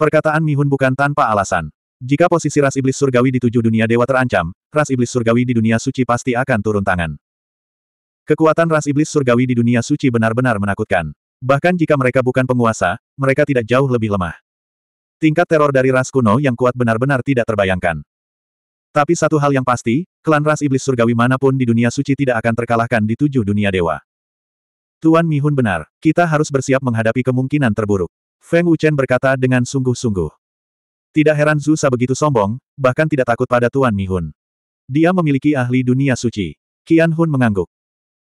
Perkataan Mihun bukan tanpa alasan. Jika posisi ras iblis surgawi di tujuh dunia dewa terancam, ras iblis surgawi di dunia suci pasti akan turun tangan. Kekuatan ras iblis surgawi di dunia suci benar-benar menakutkan. Bahkan jika mereka bukan penguasa, mereka tidak jauh lebih lemah. Tingkat teror dari ras kuno yang kuat benar-benar tidak terbayangkan. Tapi satu hal yang pasti, klan ras iblis surgawi manapun di dunia suci tidak akan terkalahkan di tujuh dunia dewa. Tuan Mihun benar, kita harus bersiap menghadapi kemungkinan terburuk. Feng Wuchen berkata dengan sungguh-sungguh. Tidak heran Zusa begitu sombong, bahkan tidak takut pada Tuan Mi Mihun. Dia memiliki ahli dunia suci. Qian Hun mengangguk.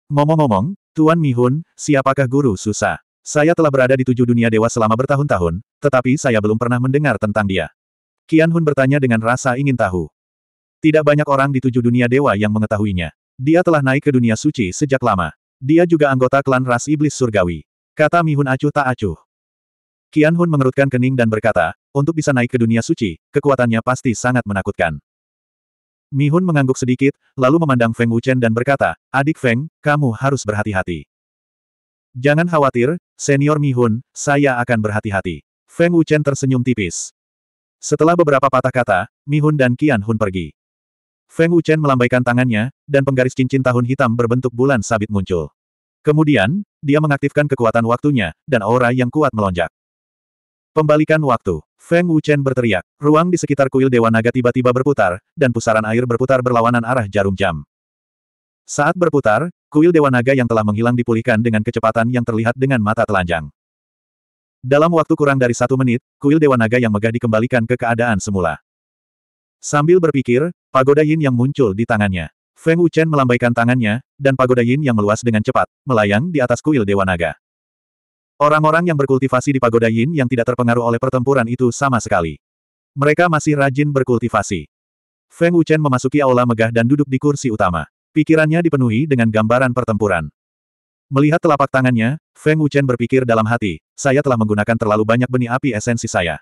Ngomong-ngomong, Tuan Mi Mihun, siapakah guru Susa? Saya telah berada di tujuh dunia dewa selama bertahun-tahun, tetapi saya belum pernah mendengar tentang dia. Qian Hun bertanya dengan rasa ingin tahu. Tidak banyak orang di tujuh dunia dewa yang mengetahuinya. Dia telah naik ke dunia suci sejak lama. Dia juga anggota klan ras iblis surgawi. Kata Mihun acuh tak acuh. Qian Hun mengerutkan kening dan berkata, untuk bisa naik ke dunia suci, kekuatannya pasti sangat menakutkan. Mi Hun mengangguk sedikit, lalu memandang Feng Wuchen dan berkata, adik Feng, kamu harus berhati-hati. Jangan khawatir, senior Mi Hun, saya akan berhati-hati. Feng Wuchen tersenyum tipis. Setelah beberapa patah kata, Mi Hun dan Qian Hun pergi. Feng Wuchen melambaikan tangannya, dan penggaris cincin tahun hitam berbentuk bulan sabit muncul. Kemudian, dia mengaktifkan kekuatan waktunya, dan aura yang kuat melonjak. Pembalikan waktu. Feng Wuchen berteriak. Ruang di sekitar kuil Dewa Naga tiba-tiba berputar, dan pusaran air berputar berlawanan arah jarum jam. Saat berputar, kuil Dewa Naga yang telah menghilang dipulihkan dengan kecepatan yang terlihat dengan mata telanjang. Dalam waktu kurang dari satu menit, kuil Dewa Naga yang megah dikembalikan ke keadaan semula. Sambil berpikir, pagoda Yin yang muncul di tangannya. Feng Wuchen melambaikan tangannya, dan pagoda Yin yang meluas dengan cepat, melayang di atas kuil Dewa Naga. Orang-orang yang berkultivasi di pagoda Yin yang tidak terpengaruh oleh pertempuran itu sama sekali. Mereka masih rajin berkultivasi. Feng Wuchen memasuki aula megah dan duduk di kursi utama. Pikirannya dipenuhi dengan gambaran pertempuran. Melihat telapak tangannya, Feng Wuchen berpikir dalam hati, saya telah menggunakan terlalu banyak benih api esensi saya.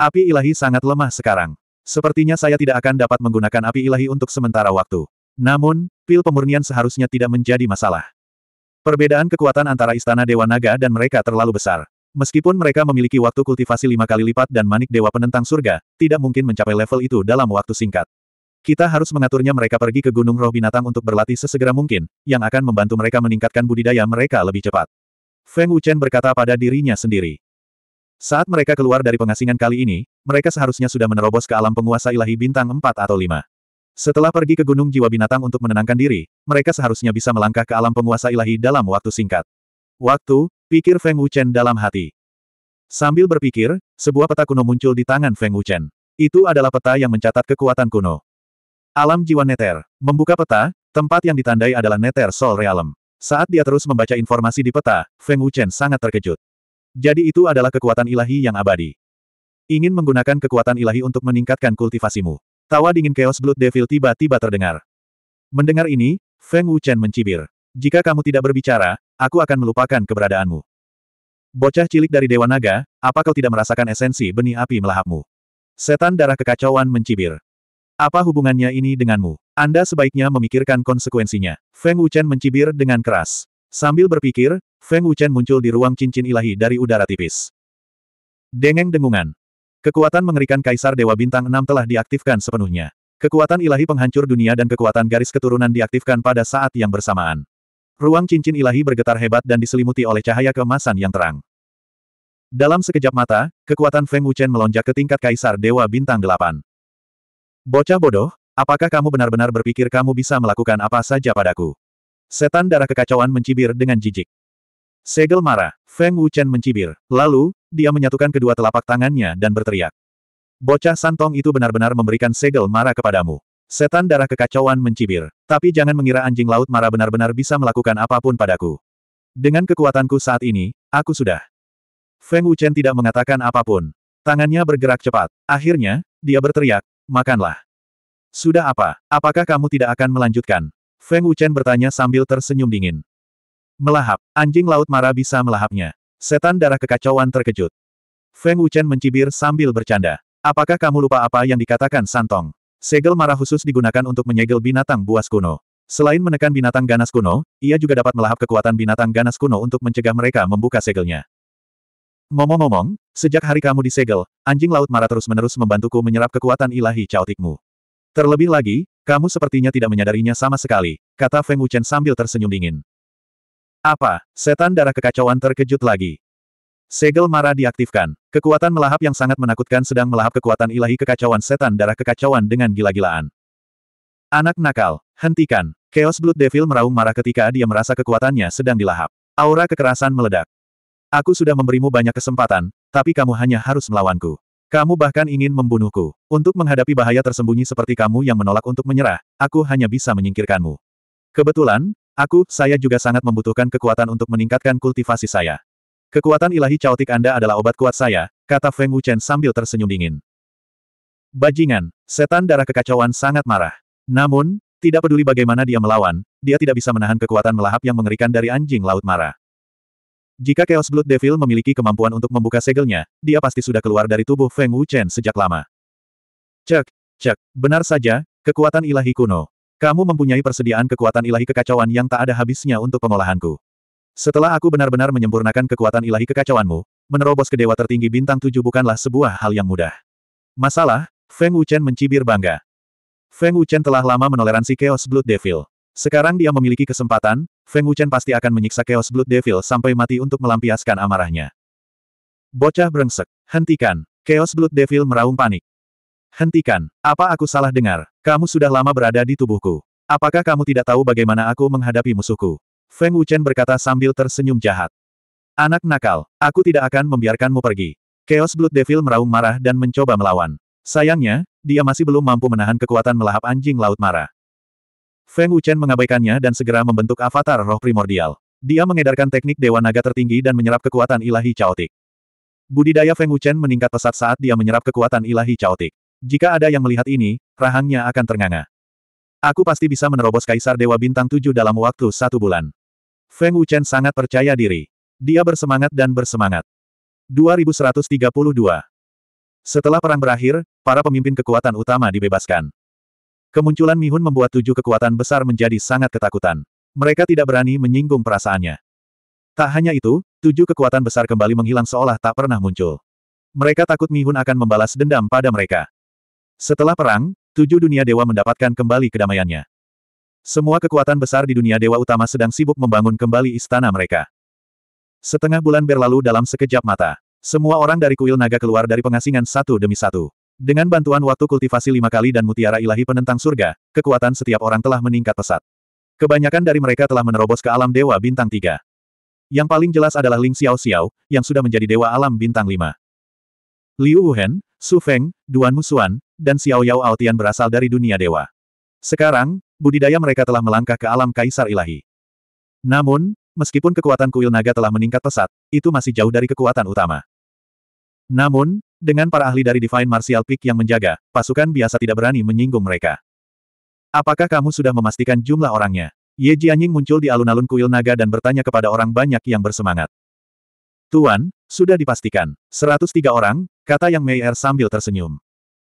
Api ilahi sangat lemah sekarang. Sepertinya saya tidak akan dapat menggunakan api ilahi untuk sementara waktu. Namun, pil pemurnian seharusnya tidak menjadi masalah. Perbedaan kekuatan antara Istana Dewa Naga dan mereka terlalu besar. Meskipun mereka memiliki waktu kultivasi lima kali lipat dan manik dewa penentang surga, tidak mungkin mencapai level itu dalam waktu singkat. Kita harus mengaturnya mereka pergi ke Gunung Roh Binatang untuk berlatih sesegera mungkin, yang akan membantu mereka meningkatkan budidaya mereka lebih cepat. Feng Wuchen berkata pada dirinya sendiri. Saat mereka keluar dari pengasingan kali ini, mereka seharusnya sudah menerobos ke alam penguasa ilahi bintang 4 atau 5. Setelah pergi ke Gunung Jiwa Binatang untuk menenangkan diri, mereka seharusnya bisa melangkah ke alam penguasa ilahi dalam waktu singkat. Waktu, pikir Feng Wuchen dalam hati. Sambil berpikir, sebuah peta kuno muncul di tangan Feng Wuchen. Itu adalah peta yang mencatat kekuatan kuno. Alam jiwa Neter. Membuka peta, tempat yang ditandai adalah Neter Sol Realm. Saat dia terus membaca informasi di peta, Feng Wuchen sangat terkejut. Jadi itu adalah kekuatan ilahi yang abadi. Ingin menggunakan kekuatan ilahi untuk meningkatkan kultivasimu. Tawa dingin Chaos Blood Devil tiba-tiba terdengar. Mendengar ini, Feng Wuchen mencibir. Jika kamu tidak berbicara, aku akan melupakan keberadaanmu. Bocah cilik dari Dewa Naga, apa kau tidak merasakan esensi benih api melahapmu? Setan darah kekacauan mencibir. Apa hubungannya ini denganmu? Anda sebaiknya memikirkan konsekuensinya. Feng Wuchen mencibir dengan keras. Sambil berpikir, Feng Wuchen muncul di ruang cincin ilahi dari udara tipis. Dengeng dengungan. Kekuatan mengerikan Kaisar Dewa Bintang 6 telah diaktifkan sepenuhnya. Kekuatan ilahi penghancur dunia dan kekuatan garis keturunan diaktifkan pada saat yang bersamaan. Ruang cincin ilahi bergetar hebat dan diselimuti oleh cahaya kemasan yang terang. Dalam sekejap mata, kekuatan Feng Wuchen melonjak ke tingkat Kaisar Dewa Bintang 8. Bocah bodoh, apakah kamu benar-benar berpikir kamu bisa melakukan apa saja padaku? Setan darah kekacauan mencibir dengan jijik. Segel marah, Feng Wuchen mencibir. Lalu, dia menyatukan kedua telapak tangannya dan berteriak. Bocah santong itu benar-benar memberikan segel marah kepadamu. Setan darah kekacauan mencibir. Tapi jangan mengira anjing laut marah benar-benar bisa melakukan apapun padaku. Dengan kekuatanku saat ini, aku sudah. Feng Wuchen tidak mengatakan apapun. Tangannya bergerak cepat. Akhirnya, dia berteriak, makanlah. Sudah apa? Apakah kamu tidak akan melanjutkan? Feng Wuchen bertanya sambil tersenyum dingin. Melahap, anjing laut marah bisa melahapnya. Setan darah kekacauan terkejut. Feng Wuchen mencibir sambil bercanda. Apakah kamu lupa apa yang dikatakan Santong? Segel marah khusus digunakan untuk menyegel binatang buas kuno. Selain menekan binatang ganas kuno, ia juga dapat melahap kekuatan binatang ganas kuno untuk mencegah mereka membuka segelnya. Momong-momong, sejak hari kamu disegel, anjing laut marah terus-menerus membantuku menyerap kekuatan ilahi caotikmu. Terlebih lagi, kamu sepertinya tidak menyadarinya sama sekali, kata Feng Wuchen sambil tersenyum dingin. Apa? Setan darah kekacauan terkejut lagi. Segel marah diaktifkan. Kekuatan melahap yang sangat menakutkan sedang melahap kekuatan ilahi kekacauan setan darah kekacauan dengan gila-gilaan. Anak nakal, hentikan. Chaos Blood Devil meraung marah ketika dia merasa kekuatannya sedang dilahap. Aura kekerasan meledak. Aku sudah memberimu banyak kesempatan, tapi kamu hanya harus melawanku. Kamu bahkan ingin membunuhku. Untuk menghadapi bahaya tersembunyi seperti kamu yang menolak untuk menyerah, aku hanya bisa menyingkirkanmu. Kebetulan, Aku, saya juga sangat membutuhkan kekuatan untuk meningkatkan kultivasi saya. Kekuatan ilahi caotik Anda adalah obat kuat saya, kata Feng Wuchen sambil tersenyum dingin. Bajingan, setan darah kekacauan sangat marah. Namun, tidak peduli bagaimana dia melawan, dia tidak bisa menahan kekuatan melahap yang mengerikan dari anjing laut marah. Jika Chaos Blood Devil memiliki kemampuan untuk membuka segelnya, dia pasti sudah keluar dari tubuh Feng Wuchen sejak lama. Cek, cek, benar saja, kekuatan ilahi kuno. Kamu mempunyai persediaan kekuatan ilahi kekacauan yang tak ada habisnya untuk pengolahanku. Setelah aku benar-benar menyempurnakan kekuatan ilahi kekacauanmu, menerobos ke dewa tertinggi bintang tujuh bukanlah sebuah hal yang mudah. Masalah, Feng Wuchen mencibir bangga. Feng Wuchen telah lama menoleransi Chaos Blood Devil. Sekarang dia memiliki kesempatan, Feng Wuchen pasti akan menyiksa Chaos Blood Devil sampai mati untuk melampiaskan amarahnya. Bocah brengsek, hentikan. Chaos Blood Devil meraung panik. Hentikan, apa aku salah dengar? Kamu sudah lama berada di tubuhku. Apakah kamu tidak tahu bagaimana aku menghadapi musuhku? Feng Wuchen berkata sambil tersenyum jahat. Anak nakal, aku tidak akan membiarkanmu pergi. Chaos Blood Devil meraung marah dan mencoba melawan. Sayangnya, dia masih belum mampu menahan kekuatan melahap anjing laut marah. Feng Wuchen mengabaikannya dan segera membentuk avatar roh primordial. Dia mengedarkan teknik Dewa Naga tertinggi dan menyerap kekuatan ilahi caotik. Budidaya Feng Wuchen meningkat pesat saat dia menyerap kekuatan ilahi caotik. Jika ada yang melihat ini, rahangnya akan ternganga. Aku pasti bisa menerobos Kaisar Dewa Bintang Tujuh dalam waktu satu bulan. Feng Wuchen sangat percaya diri. Dia bersemangat dan bersemangat. 2132 Setelah perang berakhir, para pemimpin kekuatan utama dibebaskan. Kemunculan Mihun membuat tujuh kekuatan besar menjadi sangat ketakutan. Mereka tidak berani menyinggung perasaannya. Tak hanya itu, tujuh kekuatan besar kembali menghilang seolah tak pernah muncul. Mereka takut Mihun akan membalas dendam pada mereka. Setelah perang, tujuh dunia dewa mendapatkan kembali kedamaiannya. Semua kekuatan besar di dunia dewa utama sedang sibuk membangun kembali istana mereka. Setengah bulan berlalu dalam sekejap mata. Semua orang dari kuil naga keluar dari pengasingan satu demi satu. Dengan bantuan waktu kultivasi lima kali dan mutiara ilahi penentang surga, kekuatan setiap orang telah meningkat pesat. Kebanyakan dari mereka telah menerobos ke alam dewa bintang tiga. Yang paling jelas adalah Ling Xiao Xiao, yang sudah menjadi dewa alam bintang lima. Liu Wuhen, Su Feng, Duan Musuan, dan Xiao Yao Altian berasal dari dunia dewa. Sekarang, budidaya mereka telah melangkah ke alam kaisar ilahi. Namun, meskipun kekuatan kuil naga telah meningkat pesat, itu masih jauh dari kekuatan utama. Namun, dengan para ahli dari Divine Martial Peak yang menjaga, pasukan biasa tidak berani menyinggung mereka. Apakah kamu sudah memastikan jumlah orangnya? Ye Jianying muncul di alun-alun kuil naga dan bertanya kepada orang banyak yang bersemangat. Tuan, sudah dipastikan. 103 orang, kata Yang Mei Er sambil tersenyum.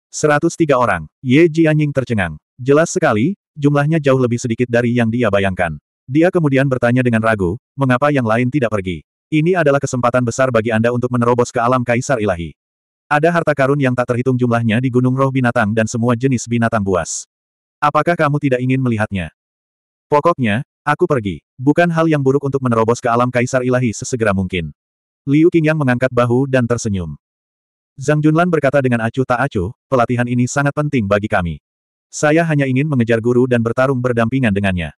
103 orang, Ye Jianying tercengang. Jelas sekali, jumlahnya jauh lebih sedikit dari yang dia bayangkan. Dia kemudian bertanya dengan ragu, mengapa yang lain tidak pergi? Ini adalah kesempatan besar bagi Anda untuk menerobos ke alam kaisar ilahi. Ada harta karun yang tak terhitung jumlahnya di gunung roh binatang dan semua jenis binatang buas. Apakah kamu tidak ingin melihatnya? Pokoknya, aku pergi. Bukan hal yang buruk untuk menerobos ke alam kaisar ilahi sesegera mungkin. Liu Qingyang mengangkat bahu dan tersenyum. Zhang Junlan berkata dengan acuh tak acuh, pelatihan ini sangat penting bagi kami. Saya hanya ingin mengejar guru dan bertarung berdampingan dengannya.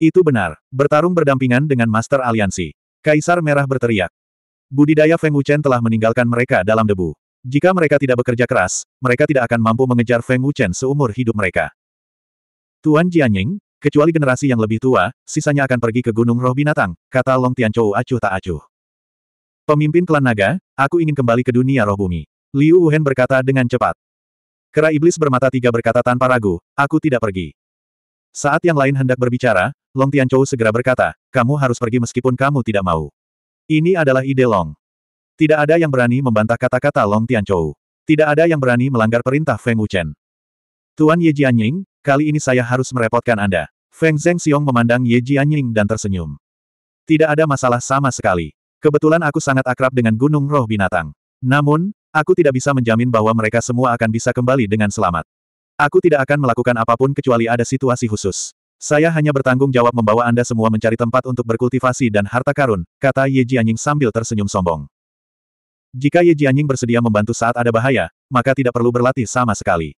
Itu benar, bertarung berdampingan dengan Master Aliansi. Kaisar Merah berteriak. Budidaya Feng Wuchen telah meninggalkan mereka dalam debu. Jika mereka tidak bekerja keras, mereka tidak akan mampu mengejar Feng Wuchen seumur hidup mereka. Tuan Jianying, kecuali generasi yang lebih tua, sisanya akan pergi ke Gunung Roh Binatang, kata Long Tianchou acuh tak acuh. Pemimpin klan naga, aku ingin kembali ke dunia roh bumi. Liu Wuhen berkata dengan cepat. Kera iblis bermata tiga berkata tanpa ragu, aku tidak pergi. Saat yang lain hendak berbicara, Long Tianchou segera berkata, kamu harus pergi meskipun kamu tidak mau. Ini adalah ide Long. Tidak ada yang berani membantah kata-kata Long Tianchou. Tidak ada yang berani melanggar perintah Feng Wuchen. Tuan Ye Jianying, kali ini saya harus merepotkan Anda. Feng Zheng Xiong memandang Ye Jianying dan tersenyum. Tidak ada masalah sama sekali. Kebetulan aku sangat akrab dengan gunung roh binatang. Namun, aku tidak bisa menjamin bahwa mereka semua akan bisa kembali dengan selamat. Aku tidak akan melakukan apapun kecuali ada situasi khusus. Saya hanya bertanggung jawab membawa Anda semua mencari tempat untuk berkultivasi dan harta karun, kata Ye Jianying sambil tersenyum sombong. Jika Ye Jianying bersedia membantu saat ada bahaya, maka tidak perlu berlatih sama sekali.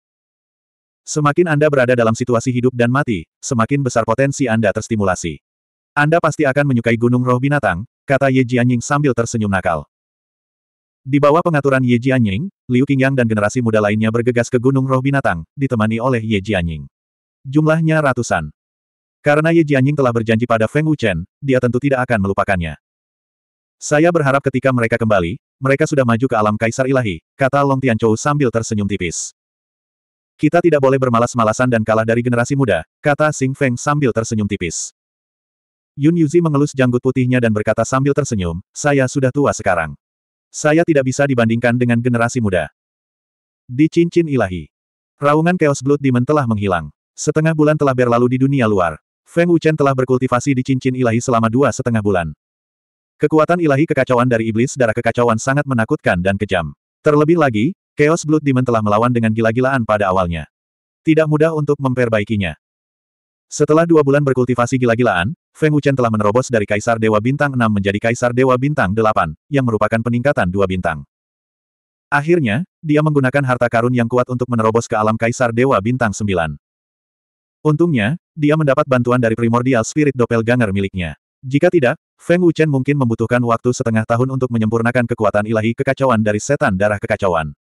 Semakin Anda berada dalam situasi hidup dan mati, semakin besar potensi Anda terstimulasi. Anda pasti akan menyukai gunung roh binatang, kata Ye Jianying sambil tersenyum nakal. Di bawah pengaturan Ye Jianying, Liu Qingyang dan generasi muda lainnya bergegas ke Gunung Roh Binatang, ditemani oleh Ye Jianying. Jumlahnya ratusan. Karena Ye Jianying telah berjanji pada Feng Wuchen, dia tentu tidak akan melupakannya. Saya berharap ketika mereka kembali, mereka sudah maju ke alam kaisar ilahi, kata Long Tianchou sambil tersenyum tipis. Kita tidak boleh bermalas-malasan dan kalah dari generasi muda, kata Xing Feng sambil tersenyum tipis. Yun Yuzi mengelus janggut putihnya dan berkata sambil tersenyum, saya sudah tua sekarang. Saya tidak bisa dibandingkan dengan generasi muda. Di cincin ilahi. Raungan Chaos Blood Demon telah menghilang. Setengah bulan telah berlalu di dunia luar. Feng Wuchen telah berkultivasi di cincin ilahi selama dua setengah bulan. Kekuatan ilahi kekacauan dari iblis darah kekacauan sangat menakutkan dan kejam. Terlebih lagi, Chaos Blood Demon telah melawan dengan gila-gilaan pada awalnya. Tidak mudah untuk memperbaikinya. Setelah dua bulan berkultivasi gila-gilaan, Feng Wuchen telah menerobos dari Kaisar Dewa Bintang 6 menjadi Kaisar Dewa Bintang 8, yang merupakan peningkatan dua bintang. Akhirnya, dia menggunakan harta karun yang kuat untuk menerobos ke alam Kaisar Dewa Bintang 9. Untungnya, dia mendapat bantuan dari primordial spirit doppelganger miliknya. Jika tidak, Feng Wuchen mungkin membutuhkan waktu setengah tahun untuk menyempurnakan kekuatan ilahi kekacauan dari setan darah kekacauan.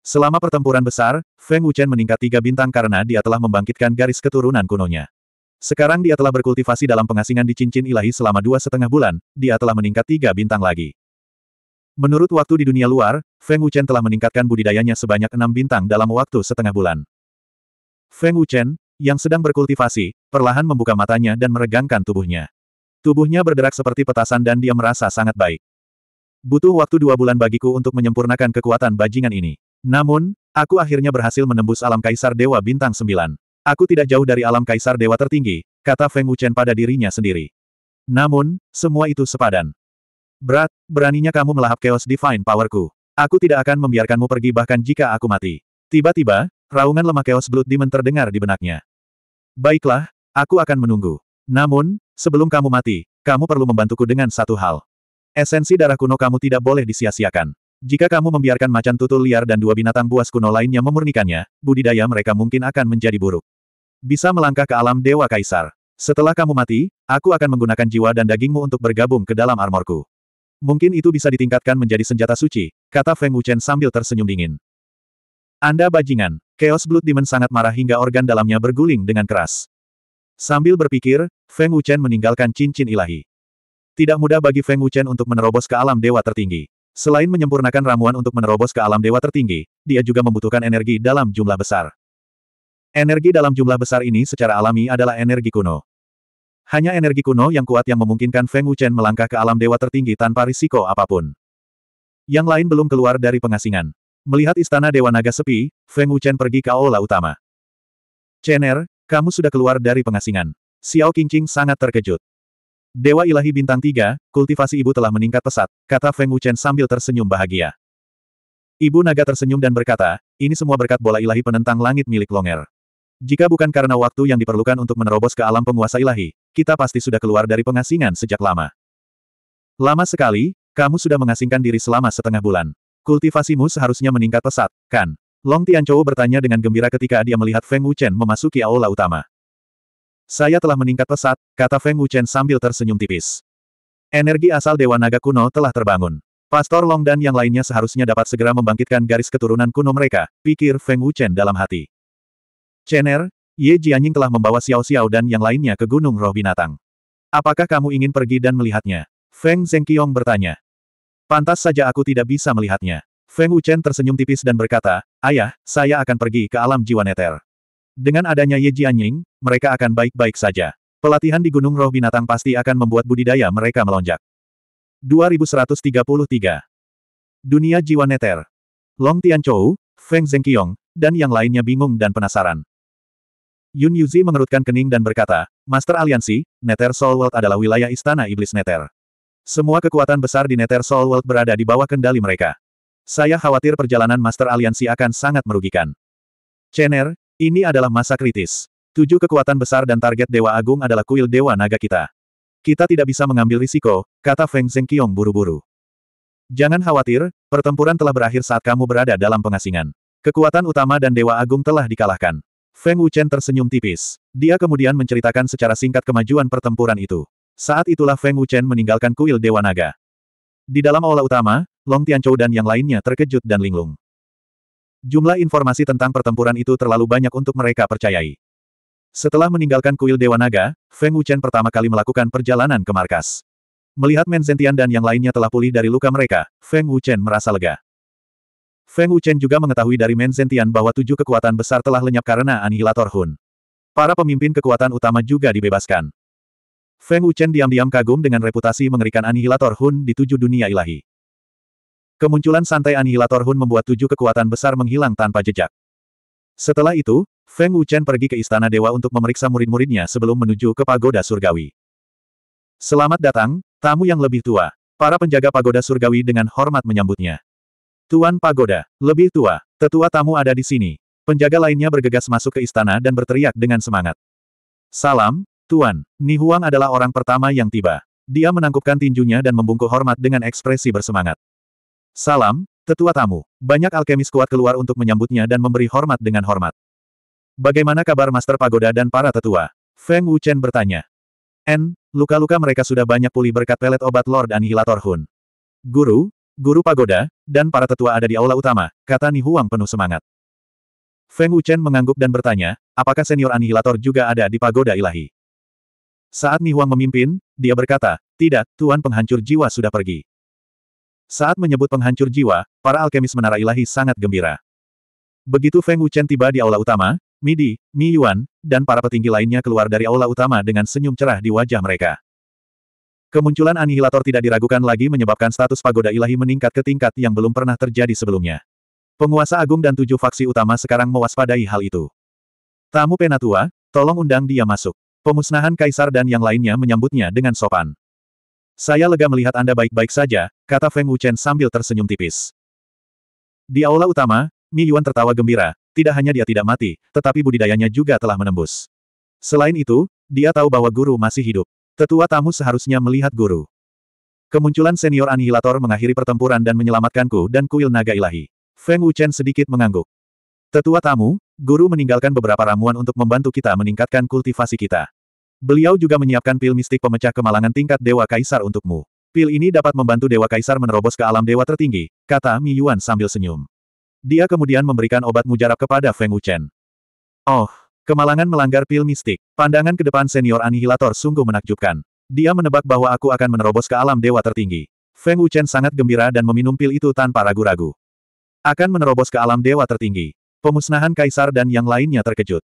Selama pertempuran besar, Feng Wuchen meningkat tiga bintang karena dia telah membangkitkan garis keturunan kunonya. Sekarang dia telah berkultivasi dalam pengasingan di cincin ilahi selama dua setengah bulan, dia telah meningkat tiga bintang lagi. Menurut waktu di dunia luar, Feng Wuchen telah meningkatkan budidayanya sebanyak enam bintang dalam waktu setengah bulan. Feng Wuchen, yang sedang berkultivasi, perlahan membuka matanya dan meregangkan tubuhnya. Tubuhnya berderak seperti petasan dan dia merasa sangat baik. Butuh waktu dua bulan bagiku untuk menyempurnakan kekuatan bajingan ini. Namun, aku akhirnya berhasil menembus alam kaisar Dewa Bintang Sembilan. Aku tidak jauh dari alam kaisar dewa tertinggi, kata Feng Wuchen pada dirinya sendiri. Namun, semua itu sepadan. Berat, beraninya kamu melahap chaos divine powerku. Aku tidak akan membiarkanmu pergi bahkan jika aku mati. Tiba-tiba, raungan lemah chaos blood demon terdengar di benaknya. Baiklah, aku akan menunggu. Namun, sebelum kamu mati, kamu perlu membantuku dengan satu hal. Esensi darah kuno kamu tidak boleh disia-siakan. Jika kamu membiarkan macan tutul liar dan dua binatang buas kuno lainnya memurnikannya, budidaya mereka mungkin akan menjadi buruk bisa melangkah ke alam Dewa Kaisar. Setelah kamu mati, aku akan menggunakan jiwa dan dagingmu untuk bergabung ke dalam armorku. Mungkin itu bisa ditingkatkan menjadi senjata suci, kata Feng Wuchen sambil tersenyum dingin. Anda bajingan, Chaos Blood Demon sangat marah hingga organ dalamnya berguling dengan keras. Sambil berpikir, Feng Wuchen meninggalkan cincin ilahi. Tidak mudah bagi Feng Wuchen untuk menerobos ke alam dewa tertinggi. Selain menyempurnakan ramuan untuk menerobos ke alam dewa tertinggi, dia juga membutuhkan energi dalam jumlah besar. Energi dalam jumlah besar ini secara alami adalah energi kuno. Hanya energi kuno yang kuat yang memungkinkan Feng Wuchen melangkah ke alam dewa tertinggi tanpa risiko apapun. Yang lain belum keluar dari pengasingan. Melihat istana Dewa Naga sepi, Feng Wuchen pergi ke aula utama. Chener, kamu sudah keluar dari pengasingan. Xiao Qingqing sangat terkejut. Dewa Ilahi Bintang Tiga, kultivasi ibu telah meningkat pesat, kata Feng Wuchen sambil tersenyum bahagia. Ibu naga tersenyum dan berkata, ini semua berkat bola ilahi penentang langit milik Longer. Jika bukan karena waktu yang diperlukan untuk menerobos ke alam penguasa ilahi, kita pasti sudah keluar dari pengasingan sejak lama. Lama sekali, kamu sudah mengasingkan diri selama setengah bulan. Kultivasimu seharusnya meningkat pesat, kan? Long Tianchou bertanya dengan gembira ketika dia melihat Feng Wuchen memasuki aula utama. Saya telah meningkat pesat, kata Feng Wuchen sambil tersenyum tipis. Energi asal Dewa Naga kuno telah terbangun. Pastor Long dan yang lainnya seharusnya dapat segera membangkitkan garis keturunan kuno mereka, pikir Feng Wuchen dalam hati. Chener, Ye Jianying telah membawa Xiao Xiao dan yang lainnya ke Gunung Roh Binatang. Apakah kamu ingin pergi dan melihatnya? Feng Zhengqiong bertanya. Pantas saja aku tidak bisa melihatnya. Feng Wuchen tersenyum tipis dan berkata, Ayah, saya akan pergi ke alam jiwa neter. Dengan adanya Ye Jianying, mereka akan baik-baik saja. Pelatihan di Gunung Roh Binatang pasti akan membuat budidaya mereka melonjak. 2133 Dunia Jiwa Neter Long Tian Chou, Feng Zhengqiong, dan yang lainnya bingung dan penasaran. Yun Yuzi mengerutkan kening dan berkata, Master Aliansi, Nether Soul World adalah wilayah istana iblis Nether. Semua kekuatan besar di Nether Soul World berada di bawah kendali mereka. Saya khawatir perjalanan Master Aliansi akan sangat merugikan. Chener, ini adalah masa kritis. Tujuh kekuatan besar dan target Dewa Agung adalah kuil Dewa Naga kita. Kita tidak bisa mengambil risiko, kata Feng Zhengqiong buru-buru. Jangan khawatir, pertempuran telah berakhir saat kamu berada dalam pengasingan. Kekuatan utama dan Dewa Agung telah dikalahkan. Feng Wuchen tersenyum tipis. Dia kemudian menceritakan secara singkat kemajuan pertempuran itu. Saat itulah Feng Wuchen meninggalkan kuil Dewa Naga. Di dalam aula utama, Long Tianchou dan yang lainnya terkejut dan linglung. Jumlah informasi tentang pertempuran itu terlalu banyak untuk mereka percayai. Setelah meninggalkan kuil Dewa Naga, Feng Wuchen pertama kali melakukan perjalanan ke markas. Melihat Menzentian dan yang lainnya telah pulih dari luka mereka, Feng Wuchen merasa lega. Feng Wuchen juga mengetahui dari Menzentian bahwa tujuh kekuatan besar telah lenyap karena anihilator Hun. Para pemimpin kekuatan utama juga dibebaskan. Feng Wuchen diam-diam kagum dengan reputasi mengerikan anihilator Hun di tujuh dunia ilahi. Kemunculan santai anihilator Hun membuat tujuh kekuatan besar menghilang tanpa jejak. Setelah itu, Feng Wuchen pergi ke Istana Dewa untuk memeriksa murid-muridnya sebelum menuju ke Pagoda Surgawi. Selamat datang, tamu yang lebih tua. Para penjaga Pagoda Surgawi dengan hormat menyambutnya. Tuan Pagoda, lebih tua, tetua tamu ada di sini. Penjaga lainnya bergegas masuk ke istana dan berteriak dengan semangat. Salam, Tuan. Ni Huang adalah orang pertama yang tiba. Dia menangkupkan tinjunya dan membungkuk hormat dengan ekspresi bersemangat. Salam, tetua tamu. Banyak alkemis kuat keluar untuk menyambutnya dan memberi hormat dengan hormat. Bagaimana kabar Master Pagoda dan para tetua? Feng Wuchen bertanya. N, luka-luka mereka sudah banyak pulih berkat pelet obat Lord Annihilator Hun. Guru, guru pagoda, dan para tetua ada di aula utama, kata Nihuang penuh semangat. Feng Wuchen mengangguk dan bertanya, apakah senior anihilator juga ada di pagoda ilahi? Saat Nihuang memimpin, dia berkata, tidak, Tuan penghancur jiwa sudah pergi. Saat menyebut penghancur jiwa, para alkemis menara ilahi sangat gembira. Begitu Feng Wuchen tiba di aula utama, Midi, Mi Yuan, dan para petinggi lainnya keluar dari aula utama dengan senyum cerah di wajah mereka. Kemunculan anihilator tidak diragukan lagi menyebabkan status pagoda ilahi meningkat ke tingkat yang belum pernah terjadi sebelumnya. Penguasa agung dan tujuh faksi utama sekarang mewaspadai hal itu. Tamu penatua, tolong undang dia masuk. Pemusnahan kaisar dan yang lainnya menyambutnya dengan sopan. Saya lega melihat Anda baik-baik saja, kata Feng Wuchen sambil tersenyum tipis. Di aula utama, Mi Yuan tertawa gembira, tidak hanya dia tidak mati, tetapi budidayanya juga telah menembus. Selain itu, dia tahu bahwa guru masih hidup. Tetua tamu seharusnya melihat guru. Kemunculan senior anihilator mengakhiri pertempuran dan menyelamatkanku dan kuil naga ilahi. Feng Wuchen sedikit mengangguk. Tetua tamu, guru meninggalkan beberapa ramuan untuk membantu kita meningkatkan kultivasi kita. Beliau juga menyiapkan pil mistik pemecah kemalangan tingkat Dewa Kaisar untukmu. Pil ini dapat membantu Dewa Kaisar menerobos ke alam dewa tertinggi, kata Mi Yuan sambil senyum. Dia kemudian memberikan obat mujarab kepada Feng Wuchen. Oh, Kemalangan melanggar pil mistik. Pandangan ke depan senior anihilator sungguh menakjubkan. Dia menebak bahwa aku akan menerobos ke alam dewa tertinggi. Feng Wuchen sangat gembira dan meminum pil itu tanpa ragu-ragu. Akan menerobos ke alam dewa tertinggi. Pemusnahan kaisar dan yang lainnya terkejut.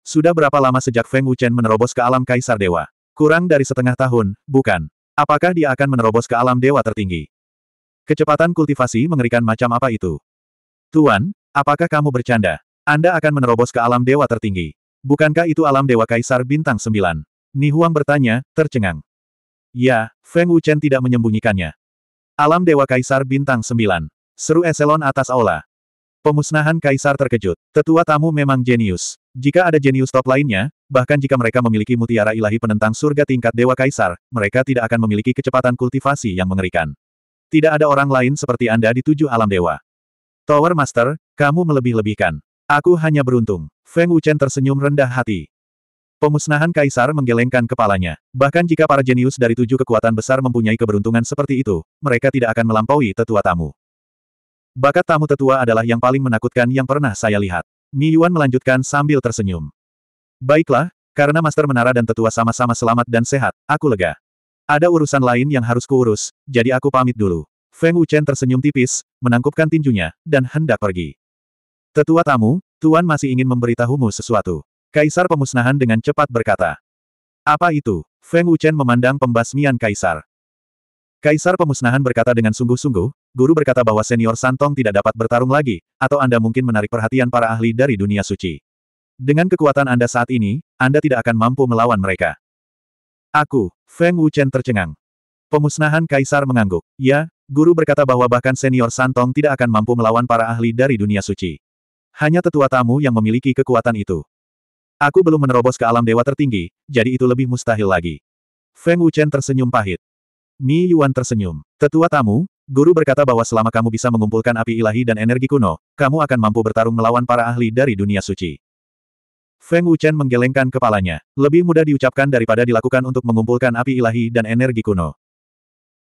Sudah berapa lama sejak Feng Wuchen menerobos ke alam kaisar dewa? Kurang dari setengah tahun, bukan? Apakah dia akan menerobos ke alam dewa tertinggi? Kecepatan kultivasi mengerikan macam apa itu? Tuan, apakah kamu bercanda? Anda akan menerobos ke alam dewa tertinggi. Bukankah itu alam dewa kaisar bintang sembilan? Ni Huang bertanya, tercengang. Ya, Feng Wuchen tidak menyembunyikannya. Alam dewa kaisar bintang sembilan. Seru eselon atas aula. Pemusnahan kaisar terkejut. Tetua tamu memang jenius. Jika ada jenius top lainnya, bahkan jika mereka memiliki mutiara ilahi penentang surga tingkat dewa kaisar, mereka tidak akan memiliki kecepatan kultivasi yang mengerikan. Tidak ada orang lain seperti Anda di tujuh alam dewa. Tower Master, kamu melebih-lebihkan. Aku hanya beruntung. Feng Wuchen tersenyum rendah hati. Pemusnahan kaisar menggelengkan kepalanya. Bahkan jika para jenius dari tujuh kekuatan besar mempunyai keberuntungan seperti itu, mereka tidak akan melampaui tetua tamu. Bakat tamu tetua adalah yang paling menakutkan yang pernah saya lihat. Mi Yuan melanjutkan sambil tersenyum. Baiklah, karena Master Menara dan tetua sama-sama selamat dan sehat, aku lega. Ada urusan lain yang harus kuurus, jadi aku pamit dulu. Feng Wuchen tersenyum tipis, menangkupkan tinjunya, dan hendak pergi. Tetua tamu, Tuan masih ingin memberitahumu sesuatu. Kaisar pemusnahan dengan cepat berkata. Apa itu? Feng Wuchen memandang pembasmian Kaisar. Kaisar pemusnahan berkata dengan sungguh-sungguh, guru berkata bahwa senior Santong tidak dapat bertarung lagi, atau Anda mungkin menarik perhatian para ahli dari dunia suci. Dengan kekuatan Anda saat ini, Anda tidak akan mampu melawan mereka. Aku, Feng Wuchen tercengang. Pemusnahan Kaisar mengangguk. Ya, guru berkata bahwa bahkan senior Santong tidak akan mampu melawan para ahli dari dunia suci. Hanya tetua tamu yang memiliki kekuatan itu. Aku belum menerobos ke alam dewa tertinggi, jadi itu lebih mustahil lagi. Feng Wuchen tersenyum pahit. Mi Yuan tersenyum. Tetua tamu, guru berkata bahwa selama kamu bisa mengumpulkan api ilahi dan energi kuno, kamu akan mampu bertarung melawan para ahli dari dunia suci. Feng Wuchen menggelengkan kepalanya. Lebih mudah diucapkan daripada dilakukan untuk mengumpulkan api ilahi dan energi kuno.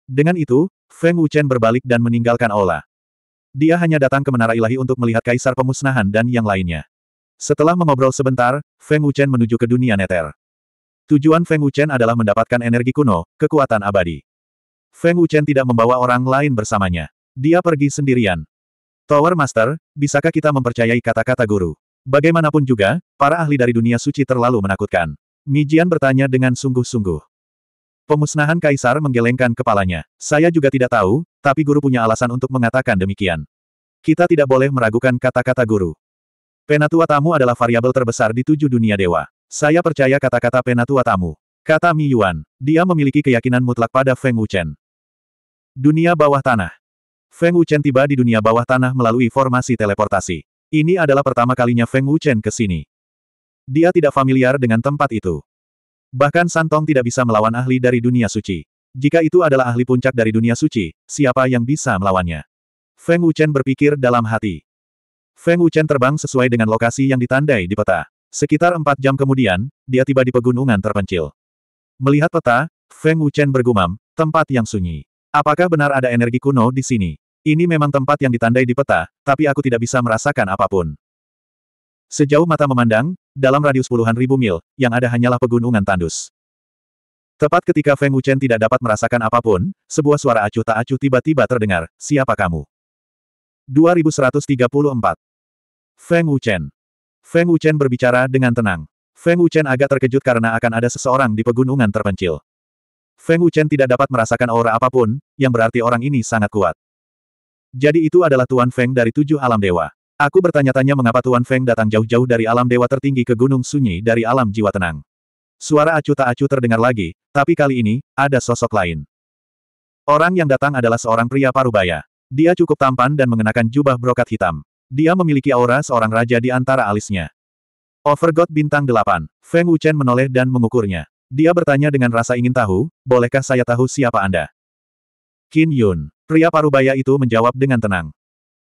Dengan itu, Feng Wuchen berbalik dan meninggalkan Ola. Dia hanya datang ke Menara Ilahi untuk melihat Kaisar Pemusnahan dan yang lainnya. Setelah mengobrol sebentar, Feng Wuchen menuju ke dunia neter. Tujuan Feng Wuchen adalah mendapatkan energi kuno, kekuatan abadi. Feng Wuchen tidak membawa orang lain bersamanya. Dia pergi sendirian. Tower Master, bisakah kita mempercayai kata-kata guru? Bagaimanapun juga, para ahli dari dunia suci terlalu menakutkan. Mijian bertanya dengan sungguh-sungguh. Pemusnahan Kaisar menggelengkan kepalanya. Saya juga tidak tahu, tapi guru punya alasan untuk mengatakan demikian. Kita tidak boleh meragukan kata-kata guru. Penatua tamu adalah variabel terbesar di tujuh dunia dewa. Saya percaya kata-kata penatua tamu. Kata Mi Yuan, dia memiliki keyakinan mutlak pada Feng Wuchen. Dunia bawah tanah. Feng Wuchen tiba di dunia bawah tanah melalui formasi teleportasi. Ini adalah pertama kalinya Feng Wuchen ke sini. Dia tidak familiar dengan tempat itu. Bahkan Santong tidak bisa melawan ahli dari dunia suci. Jika itu adalah ahli puncak dari dunia suci, siapa yang bisa melawannya? Feng Wuchen berpikir dalam hati. Feng Wuchen terbang sesuai dengan lokasi yang ditandai di peta. Sekitar empat jam kemudian, dia tiba di pegunungan terpencil. Melihat peta, Feng Wuchen bergumam, tempat yang sunyi. Apakah benar ada energi kuno di sini? Ini memang tempat yang ditandai di peta, tapi aku tidak bisa merasakan apapun. Sejauh mata memandang, dalam radius puluhan ribu mil, yang ada hanyalah pegunungan tandus. Tepat ketika Feng Wuchen tidak dapat merasakan apapun, sebuah suara acuh tak acuh tiba-tiba terdengar, siapa kamu? 2134 Feng Wuchen Feng Wuchen berbicara dengan tenang. Feng Wuchen agak terkejut karena akan ada seseorang di pegunungan terpencil. Feng Wuchen tidak dapat merasakan aura apapun, yang berarti orang ini sangat kuat. Jadi itu adalah Tuan Feng dari tujuh alam dewa. Aku bertanya-tanya mengapa Tuan Feng datang jauh-jauh dari alam dewa tertinggi ke gunung sunyi dari alam jiwa tenang. Suara acu tak acu terdengar lagi, tapi kali ini, ada sosok lain. Orang yang datang adalah seorang pria parubaya. Dia cukup tampan dan mengenakan jubah brokat hitam. Dia memiliki aura seorang raja di antara alisnya. Overgod bintang Delapan, Feng Wuchen menoleh dan mengukurnya. Dia bertanya dengan rasa ingin tahu, bolehkah saya tahu siapa Anda? Qin Yun. Pria parubaya itu menjawab dengan tenang.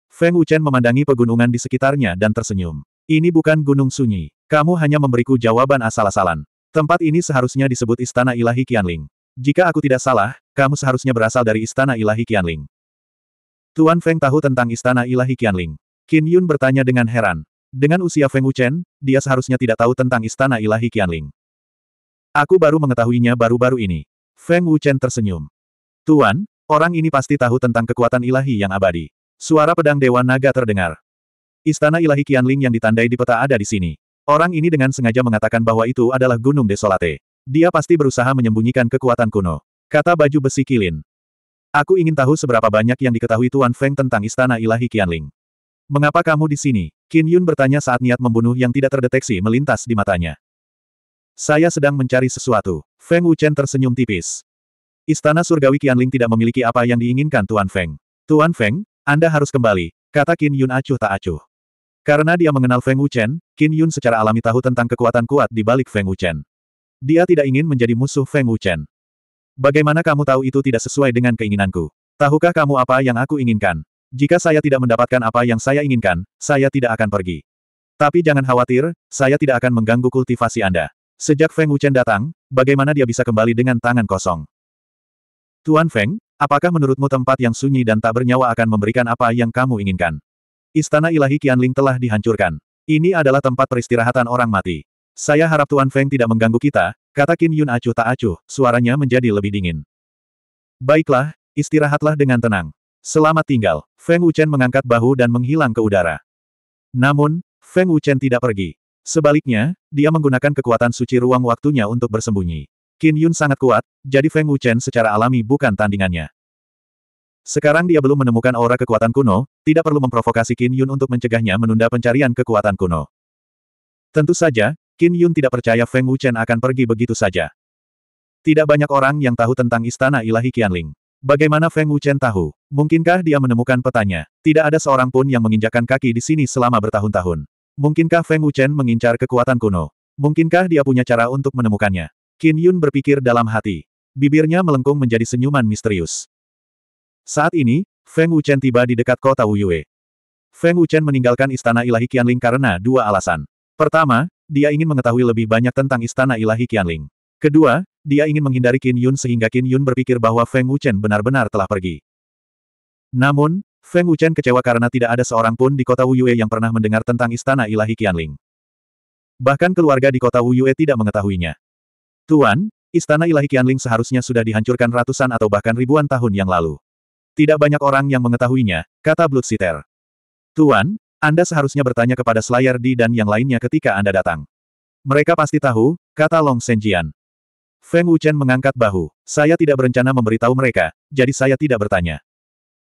Feng Wuchen memandangi pegunungan di sekitarnya dan tersenyum. Ini bukan gunung sunyi. Kamu hanya memberiku jawaban asal-asalan. Tempat ini seharusnya disebut Istana Ilahi Qianling. Jika aku tidak salah, kamu seharusnya berasal dari Istana Ilahi Qianling. Tuan Feng tahu tentang Istana Ilahi Qianling. Qin Yun bertanya dengan heran. Dengan usia Feng Wuchen, dia seharusnya tidak tahu tentang Istana Ilahi Qianling. Aku baru mengetahuinya baru-baru ini. Feng Wuchen tersenyum. Tuan, orang ini pasti tahu tentang kekuatan ilahi yang abadi. Suara pedang Dewa Naga terdengar. Istana ilahi Qianling yang ditandai di peta ada di sini. Orang ini dengan sengaja mengatakan bahwa itu adalah Gunung Desolate. Dia pasti berusaha menyembunyikan kekuatan kuno. Kata baju besi kilin. Aku ingin tahu seberapa banyak yang diketahui Tuan Feng tentang istana ilahi Qianling. Mengapa kamu di sini? Qin Yun bertanya saat niat membunuh yang tidak terdeteksi melintas di matanya. Saya sedang mencari sesuatu. Feng Wuchen tersenyum tipis. Istana surgawi Qianling tidak memiliki apa yang diinginkan Tuan Feng. Tuan Feng, anda harus kembali, kata Qin Yun acuh tak acuh. Karena dia mengenal Feng Wuchen, Qin Yun secara alami tahu tentang kekuatan kuat di balik Feng Wuchen. Dia tidak ingin menjadi musuh Feng Wuchen. Bagaimana kamu tahu itu tidak sesuai dengan keinginanku? Tahukah kamu apa yang aku inginkan? Jika saya tidak mendapatkan apa yang saya inginkan, saya tidak akan pergi. Tapi jangan khawatir, saya tidak akan mengganggu kultivasi Anda. Sejak Feng Wuchen datang, bagaimana dia bisa kembali dengan tangan kosong? Tuan Feng, Apakah menurutmu tempat yang sunyi dan tak bernyawa akan memberikan apa yang kamu inginkan? Istana ilahi Qianling telah dihancurkan. Ini adalah tempat peristirahatan orang mati. Saya harap Tuan Feng tidak mengganggu kita, kata Qin Yun acuh tak acuh, suaranya menjadi lebih dingin. Baiklah, istirahatlah dengan tenang. Selamat tinggal, Feng Wuchen mengangkat bahu dan menghilang ke udara. Namun, Feng Wuchen tidak pergi. Sebaliknya, dia menggunakan kekuatan suci ruang waktunya untuk bersembunyi. Qin Yun sangat kuat, jadi Feng Wuchen secara alami bukan tandingannya. Sekarang dia belum menemukan aura kekuatan kuno, tidak perlu memprovokasi Qin Yun untuk mencegahnya menunda pencarian kekuatan kuno. Tentu saja, Qin Yun tidak percaya Feng Wuchen akan pergi begitu saja. Tidak banyak orang yang tahu tentang istana ilahi Qianling. Bagaimana Feng Wuchen tahu? Mungkinkah dia menemukan petanya? Tidak ada seorang pun yang menginjakan kaki di sini selama bertahun-tahun. Mungkinkah Feng Wuchen mengincar kekuatan kuno? Mungkinkah dia punya cara untuk menemukannya? Qin Yun berpikir dalam hati. Bibirnya melengkung menjadi senyuman misterius. Saat ini, Feng Wuchen tiba di dekat kota Wuyue. Feng Wuchen meninggalkan istana ilahi Qianling karena dua alasan. Pertama, dia ingin mengetahui lebih banyak tentang istana ilahi Qianling. Kedua, dia ingin menghindari Qin Yun sehingga Qin Yun berpikir bahwa Feng Wuchen benar-benar telah pergi. Namun, Feng Wuchen kecewa karena tidak ada seorang pun di kota Wuyue yang pernah mendengar tentang istana ilahi Qianling. Bahkan keluarga di kota Wuyue tidak mengetahuinya. Tuan, istana ilahi Qianling seharusnya sudah dihancurkan ratusan atau bahkan ribuan tahun yang lalu. Tidak banyak orang yang mengetahuinya, kata Sitter. Tuan, Anda seharusnya bertanya kepada Slayer Di dan yang lainnya ketika Anda datang. Mereka pasti tahu, kata Long Senjian. Feng Wuchen mengangkat bahu. Saya tidak berencana memberitahu mereka, jadi saya tidak bertanya.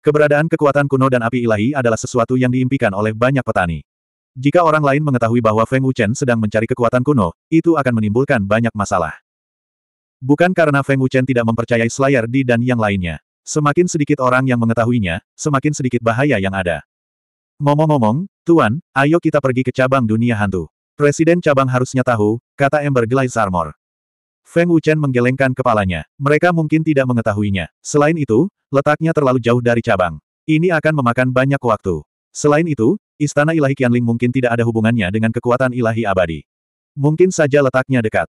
Keberadaan kekuatan kuno dan api ilahi adalah sesuatu yang diimpikan oleh banyak petani. Jika orang lain mengetahui bahwa Feng Wuchen sedang mencari kekuatan kuno, itu akan menimbulkan banyak masalah. Bukan karena Feng Wuchen tidak mempercayai Slayer Di dan yang lainnya. Semakin sedikit orang yang mengetahuinya, semakin sedikit bahaya yang ada. Ngomong-ngomong, Tuan, ayo kita pergi ke cabang dunia hantu. Presiden cabang harusnya tahu, kata Ember Glaze Armor. Feng Wuchen menggelengkan kepalanya. Mereka mungkin tidak mengetahuinya. Selain itu, letaknya terlalu jauh dari cabang. Ini akan memakan banyak waktu. Selain itu, Istana Ilahi Qianling mungkin tidak ada hubungannya dengan kekuatan ilahi abadi. Mungkin saja letaknya dekat.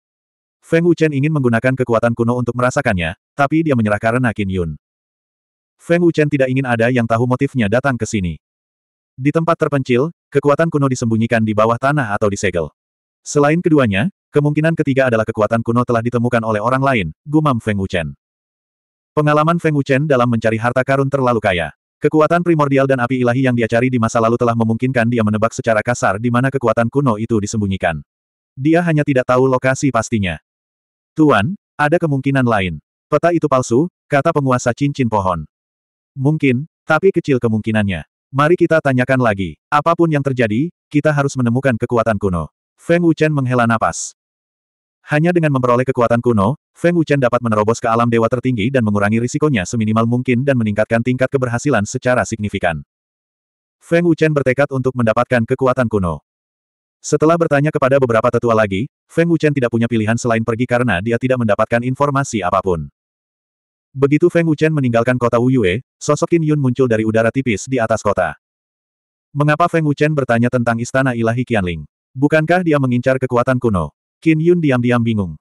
Feng Wuchen ingin menggunakan kekuatan kuno untuk merasakannya, tapi dia menyerah karena Qin Yun. Feng Wuchen tidak ingin ada yang tahu motifnya datang ke sini. Di tempat terpencil, kekuatan kuno disembunyikan di bawah tanah atau disegel. Selain keduanya, kemungkinan ketiga adalah kekuatan kuno telah ditemukan oleh orang lain, gumam Feng Wuchen. Pengalaman Feng Wuchen dalam mencari harta karun terlalu kaya. Kekuatan primordial dan api ilahi yang dia cari di masa lalu telah memungkinkan dia menebak secara kasar di mana kekuatan kuno itu disembunyikan. Dia hanya tidak tahu lokasi pastinya. Tuan, ada kemungkinan lain. Peta itu palsu, kata penguasa cincin pohon. Mungkin, tapi kecil kemungkinannya. Mari kita tanyakan lagi. Apapun yang terjadi, kita harus menemukan kekuatan kuno. Feng Wuchen menghela napas. Hanya dengan memperoleh kekuatan kuno, Feng Wuchen dapat menerobos ke alam dewa tertinggi dan mengurangi risikonya seminimal mungkin dan meningkatkan tingkat keberhasilan secara signifikan. Feng Wuchen bertekad untuk mendapatkan kekuatan kuno. Setelah bertanya kepada beberapa tetua lagi, Feng Wuchen tidak punya pilihan selain pergi karena dia tidak mendapatkan informasi apapun. Begitu Feng Wuchen meninggalkan kota Wuyue, sosok Qin Yun muncul dari udara tipis di atas kota. Mengapa Feng Wuchen bertanya tentang istana ilahi Qianling? Bukankah dia mengincar kekuatan kuno? Qin Yun diam-diam bingung.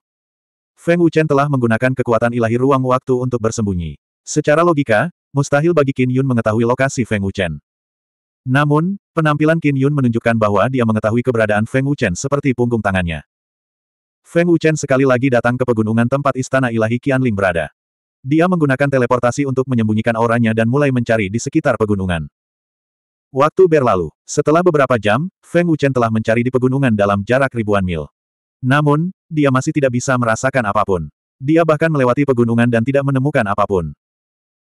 Feng Wuchen telah menggunakan kekuatan ilahi ruang waktu untuk bersembunyi. Secara logika, mustahil bagi Qin Yun mengetahui lokasi Feng Wuchen. Namun, penampilan Qin Yun menunjukkan bahwa dia mengetahui keberadaan Feng Wuchen seperti punggung tangannya. Feng Wuchen sekali lagi datang ke pegunungan tempat istana ilahi Qianling berada. Dia menggunakan teleportasi untuk menyembunyikan auranya dan mulai mencari di sekitar pegunungan. Waktu berlalu. Setelah beberapa jam, Feng Wuchen telah mencari di pegunungan dalam jarak ribuan mil. Namun, dia masih tidak bisa merasakan apapun. Dia bahkan melewati pegunungan dan tidak menemukan apapun.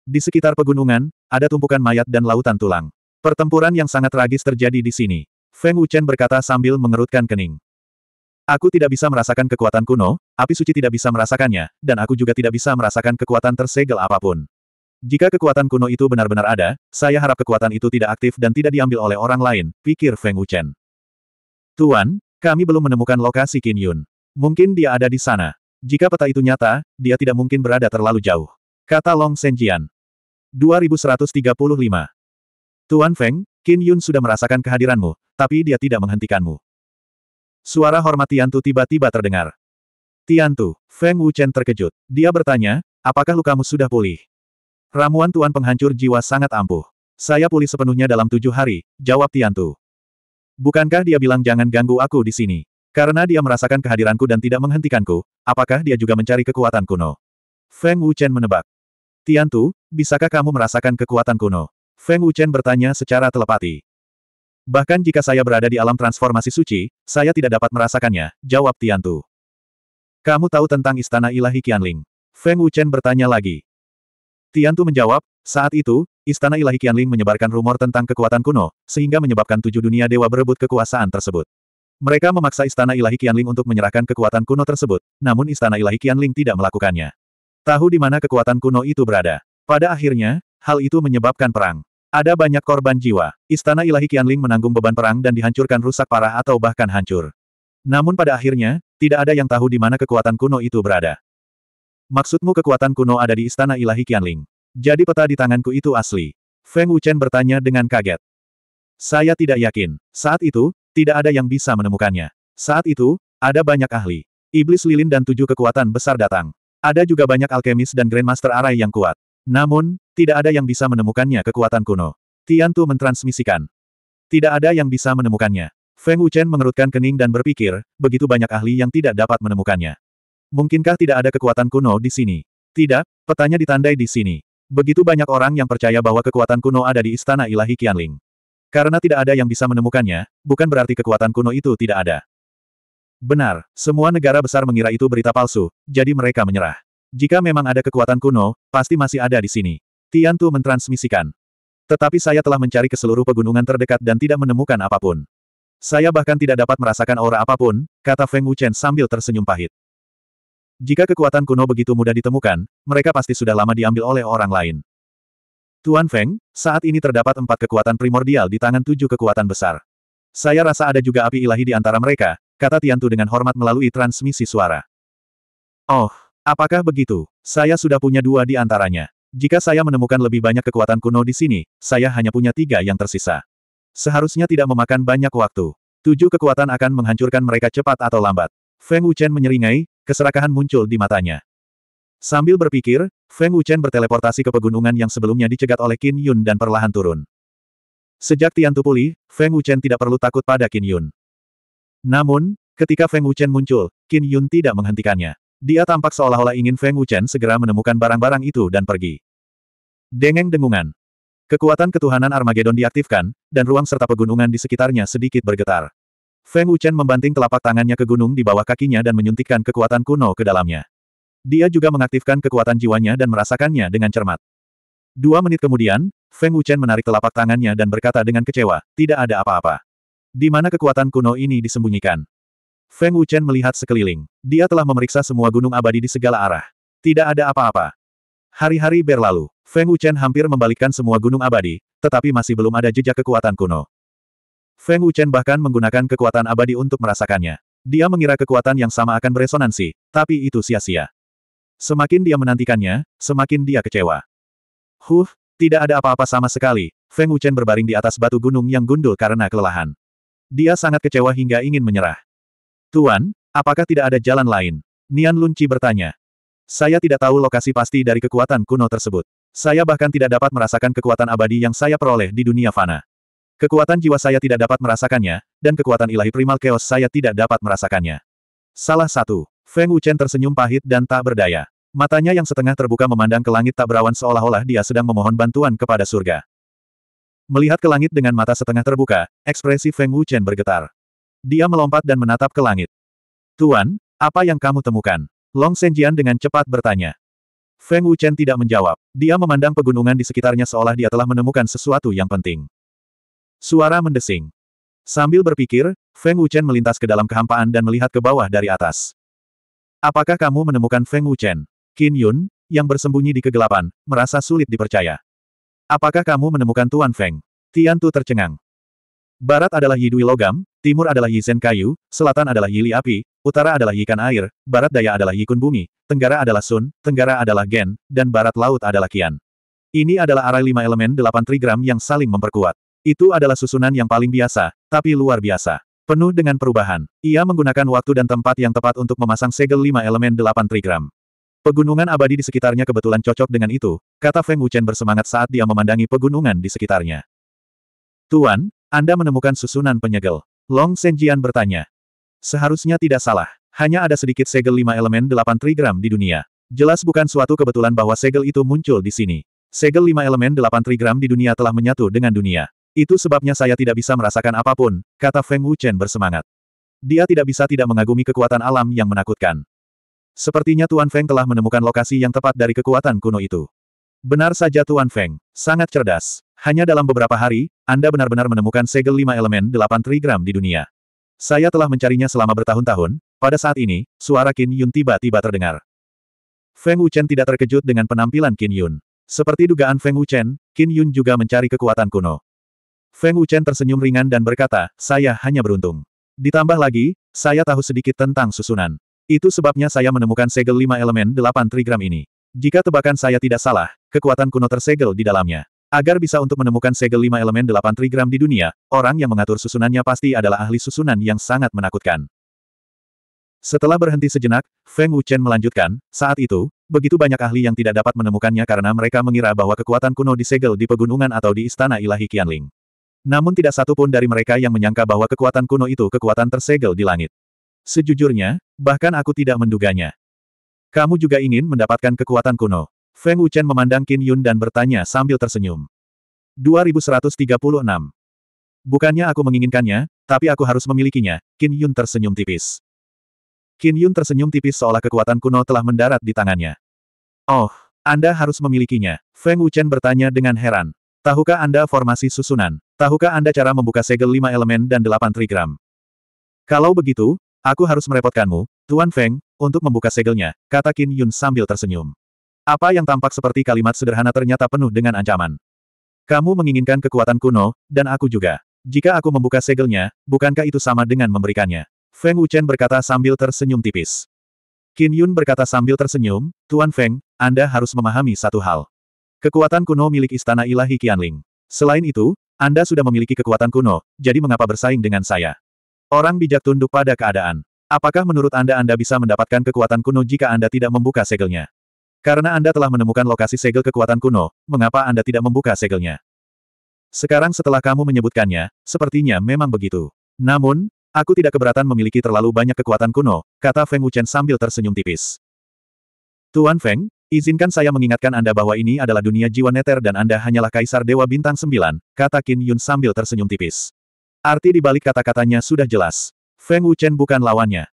Di sekitar pegunungan, ada tumpukan mayat dan lautan tulang. Pertempuran yang sangat tragis terjadi di sini. Feng Wuchen berkata sambil mengerutkan kening. Aku tidak bisa merasakan kekuatan kuno, api suci tidak bisa merasakannya, dan aku juga tidak bisa merasakan kekuatan tersegel apapun. Jika kekuatan kuno itu benar-benar ada, saya harap kekuatan itu tidak aktif dan tidak diambil oleh orang lain, pikir Feng Wuchen. Tuan, kami belum menemukan lokasi Qin Yun. Mungkin dia ada di sana. Jika peta itu nyata, dia tidak mungkin berada terlalu jauh. Kata Long Senjian. 2135. Tuan Feng, Qin Yun sudah merasakan kehadiranmu, tapi dia tidak menghentikanmu. Suara hormat Tiantu tiba-tiba terdengar. Tiantu, Feng Wuchen terkejut. Dia bertanya, apakah lukamu sudah pulih? Ramuan Tuan penghancur jiwa sangat ampuh. Saya pulih sepenuhnya dalam tujuh hari, jawab Tiantu. Bukankah dia bilang jangan ganggu aku di sini? Karena dia merasakan kehadiranku dan tidak menghentikanku, apakah dia juga mencari kekuatan kuno? Feng Wuchen menebak. Tiantu, bisakah kamu merasakan kekuatan kuno? Feng Wuchen bertanya secara telepati. Bahkan jika saya berada di alam transformasi suci, saya tidak dapat merasakannya, jawab Tiantu. Kamu tahu tentang istana ilahi Qianling? Feng Wuchen bertanya lagi. Tiantu menjawab, saat itu, istana ilahi Qianling menyebarkan rumor tentang kekuatan kuno, sehingga menyebabkan tujuh dunia dewa berebut kekuasaan tersebut. Mereka memaksa istana ilahi Qianling untuk menyerahkan kekuatan kuno tersebut, namun istana ilahi Qianling tidak melakukannya. Tahu di mana kekuatan kuno itu berada. Pada akhirnya, hal itu menyebabkan perang. Ada banyak korban jiwa. Istana ilahi Qianling menanggung beban perang dan dihancurkan rusak parah atau bahkan hancur. Namun pada akhirnya, tidak ada yang tahu di mana kekuatan kuno itu berada. Maksudmu kekuatan kuno ada di istana ilahi Qianling? Jadi peta di tanganku itu asli. Feng Wuchen bertanya dengan kaget. Saya tidak yakin. Saat itu, tidak ada yang bisa menemukannya. Saat itu, ada banyak ahli. Iblis lilin dan tujuh kekuatan besar datang. Ada juga banyak alkemis dan Grandmaster Arai yang kuat. Namun, tidak ada yang bisa menemukannya kekuatan kuno. Tian Tu mentransmisikan. Tidak ada yang bisa menemukannya. Feng Wuchen mengerutkan kening dan berpikir, begitu banyak ahli yang tidak dapat menemukannya. Mungkinkah tidak ada kekuatan kuno di sini? Tidak, petanya ditandai di sini. Begitu banyak orang yang percaya bahwa kekuatan kuno ada di istana ilahi Qianling. Karena tidak ada yang bisa menemukannya, bukan berarti kekuatan kuno itu tidak ada. Benar, semua negara besar mengira itu berita palsu, jadi mereka menyerah. Jika memang ada kekuatan kuno, pasti masih ada di sini. Tiantu mentransmisikan. Tetapi saya telah mencari ke seluruh pegunungan terdekat dan tidak menemukan apapun. Saya bahkan tidak dapat merasakan aura apapun, kata Feng Wuchen sambil tersenyum pahit. Jika kekuatan kuno begitu mudah ditemukan, mereka pasti sudah lama diambil oleh orang lain. Tuan Feng, saat ini terdapat empat kekuatan primordial di tangan tujuh kekuatan besar. Saya rasa ada juga api ilahi di antara mereka, kata Tiantu dengan hormat melalui transmisi suara. Oh, apakah begitu? Saya sudah punya dua di antaranya. Jika saya menemukan lebih banyak kekuatan kuno di sini, saya hanya punya tiga yang tersisa. Seharusnya tidak memakan banyak waktu. Tujuh kekuatan akan menghancurkan mereka cepat atau lambat. Feng Wuchen menyeringai, keserakahan muncul di matanya. Sambil berpikir, Feng Wuchen berteleportasi ke pegunungan yang sebelumnya dicegat oleh Qin Yun dan perlahan turun. Sejak Tian Tupuli, Feng Wuchen tidak perlu takut pada Qin Yun. Namun, ketika Feng Wuchen muncul, Qin Yun tidak menghentikannya. Dia tampak seolah-olah ingin Feng Wuchen segera menemukan barang-barang itu dan pergi. Dengeng dengungan. Kekuatan ketuhanan Armageddon diaktifkan, dan ruang serta pegunungan di sekitarnya sedikit bergetar. Feng Wuchen membanting telapak tangannya ke gunung di bawah kakinya dan menyuntikkan kekuatan kuno ke dalamnya. Dia juga mengaktifkan kekuatan jiwanya dan merasakannya dengan cermat. Dua menit kemudian, Feng Wuchen menarik telapak tangannya dan berkata dengan kecewa, tidak ada apa-apa. Di mana kekuatan kuno ini disembunyikan? Feng Wuchen melihat sekeliling. Dia telah memeriksa semua gunung abadi di segala arah. Tidak ada apa-apa. Hari-hari berlalu. Feng Wuchen hampir membalikkan semua gunung abadi, tetapi masih belum ada jejak kekuatan kuno. Feng Wuchen bahkan menggunakan kekuatan abadi untuk merasakannya. Dia mengira kekuatan yang sama akan beresonansi, tapi itu sia-sia. Semakin dia menantikannya, semakin dia kecewa. Huh, tidak ada apa-apa sama sekali. Feng Wuchen berbaring di atas batu gunung yang gundul karena kelelahan. Dia sangat kecewa hingga ingin menyerah. Tuan, apakah tidak ada jalan lain? Nian Lunci bertanya. Saya tidak tahu lokasi pasti dari kekuatan kuno tersebut. Saya bahkan tidak dapat merasakan kekuatan abadi yang saya peroleh di dunia fana. Kekuatan jiwa saya tidak dapat merasakannya, dan kekuatan ilahi primal chaos saya tidak dapat merasakannya. Salah satu, Feng Wuchen tersenyum pahit dan tak berdaya. Matanya yang setengah terbuka memandang ke langit tak berawan seolah-olah dia sedang memohon bantuan kepada surga. Melihat ke langit dengan mata setengah terbuka, ekspresi Feng Wuchen bergetar. Dia melompat dan menatap ke langit. Tuan, apa yang kamu temukan? Long Senjian dengan cepat bertanya. Feng Wuchen tidak menjawab. Dia memandang pegunungan di sekitarnya seolah dia telah menemukan sesuatu yang penting. Suara mendesing. Sambil berpikir, Feng Wuchen melintas ke dalam kehampaan dan melihat ke bawah dari atas. Apakah kamu menemukan Feng Wuchen? Qin Yun, yang bersembunyi di kegelapan, merasa sulit dipercaya. Apakah kamu menemukan Tuan Feng? Tian Tu tercengang. Barat adalah Yidui Logam, Timur adalah Yisen kayu, selatan adalah Yili api, utara adalah Yikan air, barat daya adalah Yikun bumi, tenggara adalah Sun, tenggara adalah Gen, dan barat laut adalah Kian. Ini adalah arai lima elemen delapan trigram yang saling memperkuat. Itu adalah susunan yang paling biasa, tapi luar biasa. Penuh dengan perubahan, ia menggunakan waktu dan tempat yang tepat untuk memasang segel lima elemen delapan trigram. Pegunungan abadi di sekitarnya kebetulan cocok dengan itu, kata Feng Wuchen bersemangat saat dia memandangi pegunungan di sekitarnya. Tuan, Anda menemukan susunan penyegel. Long Senjian bertanya. Seharusnya tidak salah. Hanya ada sedikit segel lima elemen delapan trigram di dunia. Jelas bukan suatu kebetulan bahwa segel itu muncul di sini. Segel lima elemen delapan trigram di dunia telah menyatu dengan dunia. Itu sebabnya saya tidak bisa merasakan apapun, kata Feng Wuchen bersemangat. Dia tidak bisa tidak mengagumi kekuatan alam yang menakutkan. Sepertinya Tuan Feng telah menemukan lokasi yang tepat dari kekuatan kuno itu. Benar saja Tuan Feng, sangat cerdas. Hanya dalam beberapa hari, Anda benar-benar menemukan segel lima elemen delapan trigram di dunia. Saya telah mencarinya selama bertahun-tahun, pada saat ini, suara Qin Yun tiba-tiba terdengar. Feng Wuchen tidak terkejut dengan penampilan Qin Yun. Seperti dugaan Feng Wuchen, Qin Yun juga mencari kekuatan kuno. Feng Wuchen tersenyum ringan dan berkata, saya hanya beruntung. Ditambah lagi, saya tahu sedikit tentang susunan. Itu sebabnya saya menemukan segel lima elemen delapan trigram ini. Jika tebakan saya tidak salah, kekuatan kuno tersegel di dalamnya. Agar bisa untuk menemukan segel lima elemen delapan trigram di dunia, orang yang mengatur susunannya pasti adalah ahli susunan yang sangat menakutkan. Setelah berhenti sejenak, Feng Wuchen melanjutkan, saat itu, begitu banyak ahli yang tidak dapat menemukannya karena mereka mengira bahwa kekuatan kuno disegel di pegunungan atau di istana ilahi Qianling. Namun tidak satu pun dari mereka yang menyangka bahwa kekuatan kuno itu kekuatan tersegel di langit. Sejujurnya, bahkan aku tidak menduganya. Kamu juga ingin mendapatkan kekuatan kuno. Feng Wuchen memandang Qin Yun dan bertanya sambil tersenyum. 2136. Bukannya aku menginginkannya, tapi aku harus memilikinya, Qin Yun tersenyum tipis. Qin Yun tersenyum tipis seolah kekuatan kuno telah mendarat di tangannya. Oh, Anda harus memilikinya, Feng Wuchen bertanya dengan heran. Tahukah Anda formasi susunan? Tahukah Anda cara membuka segel lima elemen dan delapan trigram? Kalau begitu, aku harus merepotkanmu, Tuan Feng, untuk membuka segelnya, kata Qin Yun sambil tersenyum. Apa yang tampak seperti kalimat sederhana ternyata penuh dengan ancaman. Kamu menginginkan kekuatan kuno, dan aku juga. Jika aku membuka segelnya, bukankah itu sama dengan memberikannya? Feng Wuchen berkata sambil tersenyum tipis. Qin Yun berkata sambil tersenyum, Tuan Feng, Anda harus memahami satu hal. Kekuatan kuno milik Istana Ilahi Qianling. Selain itu, Anda sudah memiliki kekuatan kuno, jadi mengapa bersaing dengan saya? Orang bijak tunduk pada keadaan. Apakah menurut Anda Anda bisa mendapatkan kekuatan kuno jika Anda tidak membuka segelnya? Karena Anda telah menemukan lokasi segel kekuatan kuno, mengapa Anda tidak membuka segelnya? Sekarang setelah kamu menyebutkannya, sepertinya memang begitu. Namun, aku tidak keberatan memiliki terlalu banyak kekuatan kuno, kata Feng Wuchen sambil tersenyum tipis. Tuan Feng, izinkan saya mengingatkan Anda bahwa ini adalah dunia jiwa neter dan Anda hanyalah kaisar dewa bintang sembilan, kata Qin Yun sambil tersenyum tipis. Arti dibalik kata-katanya sudah jelas. Feng Wuchen bukan lawannya.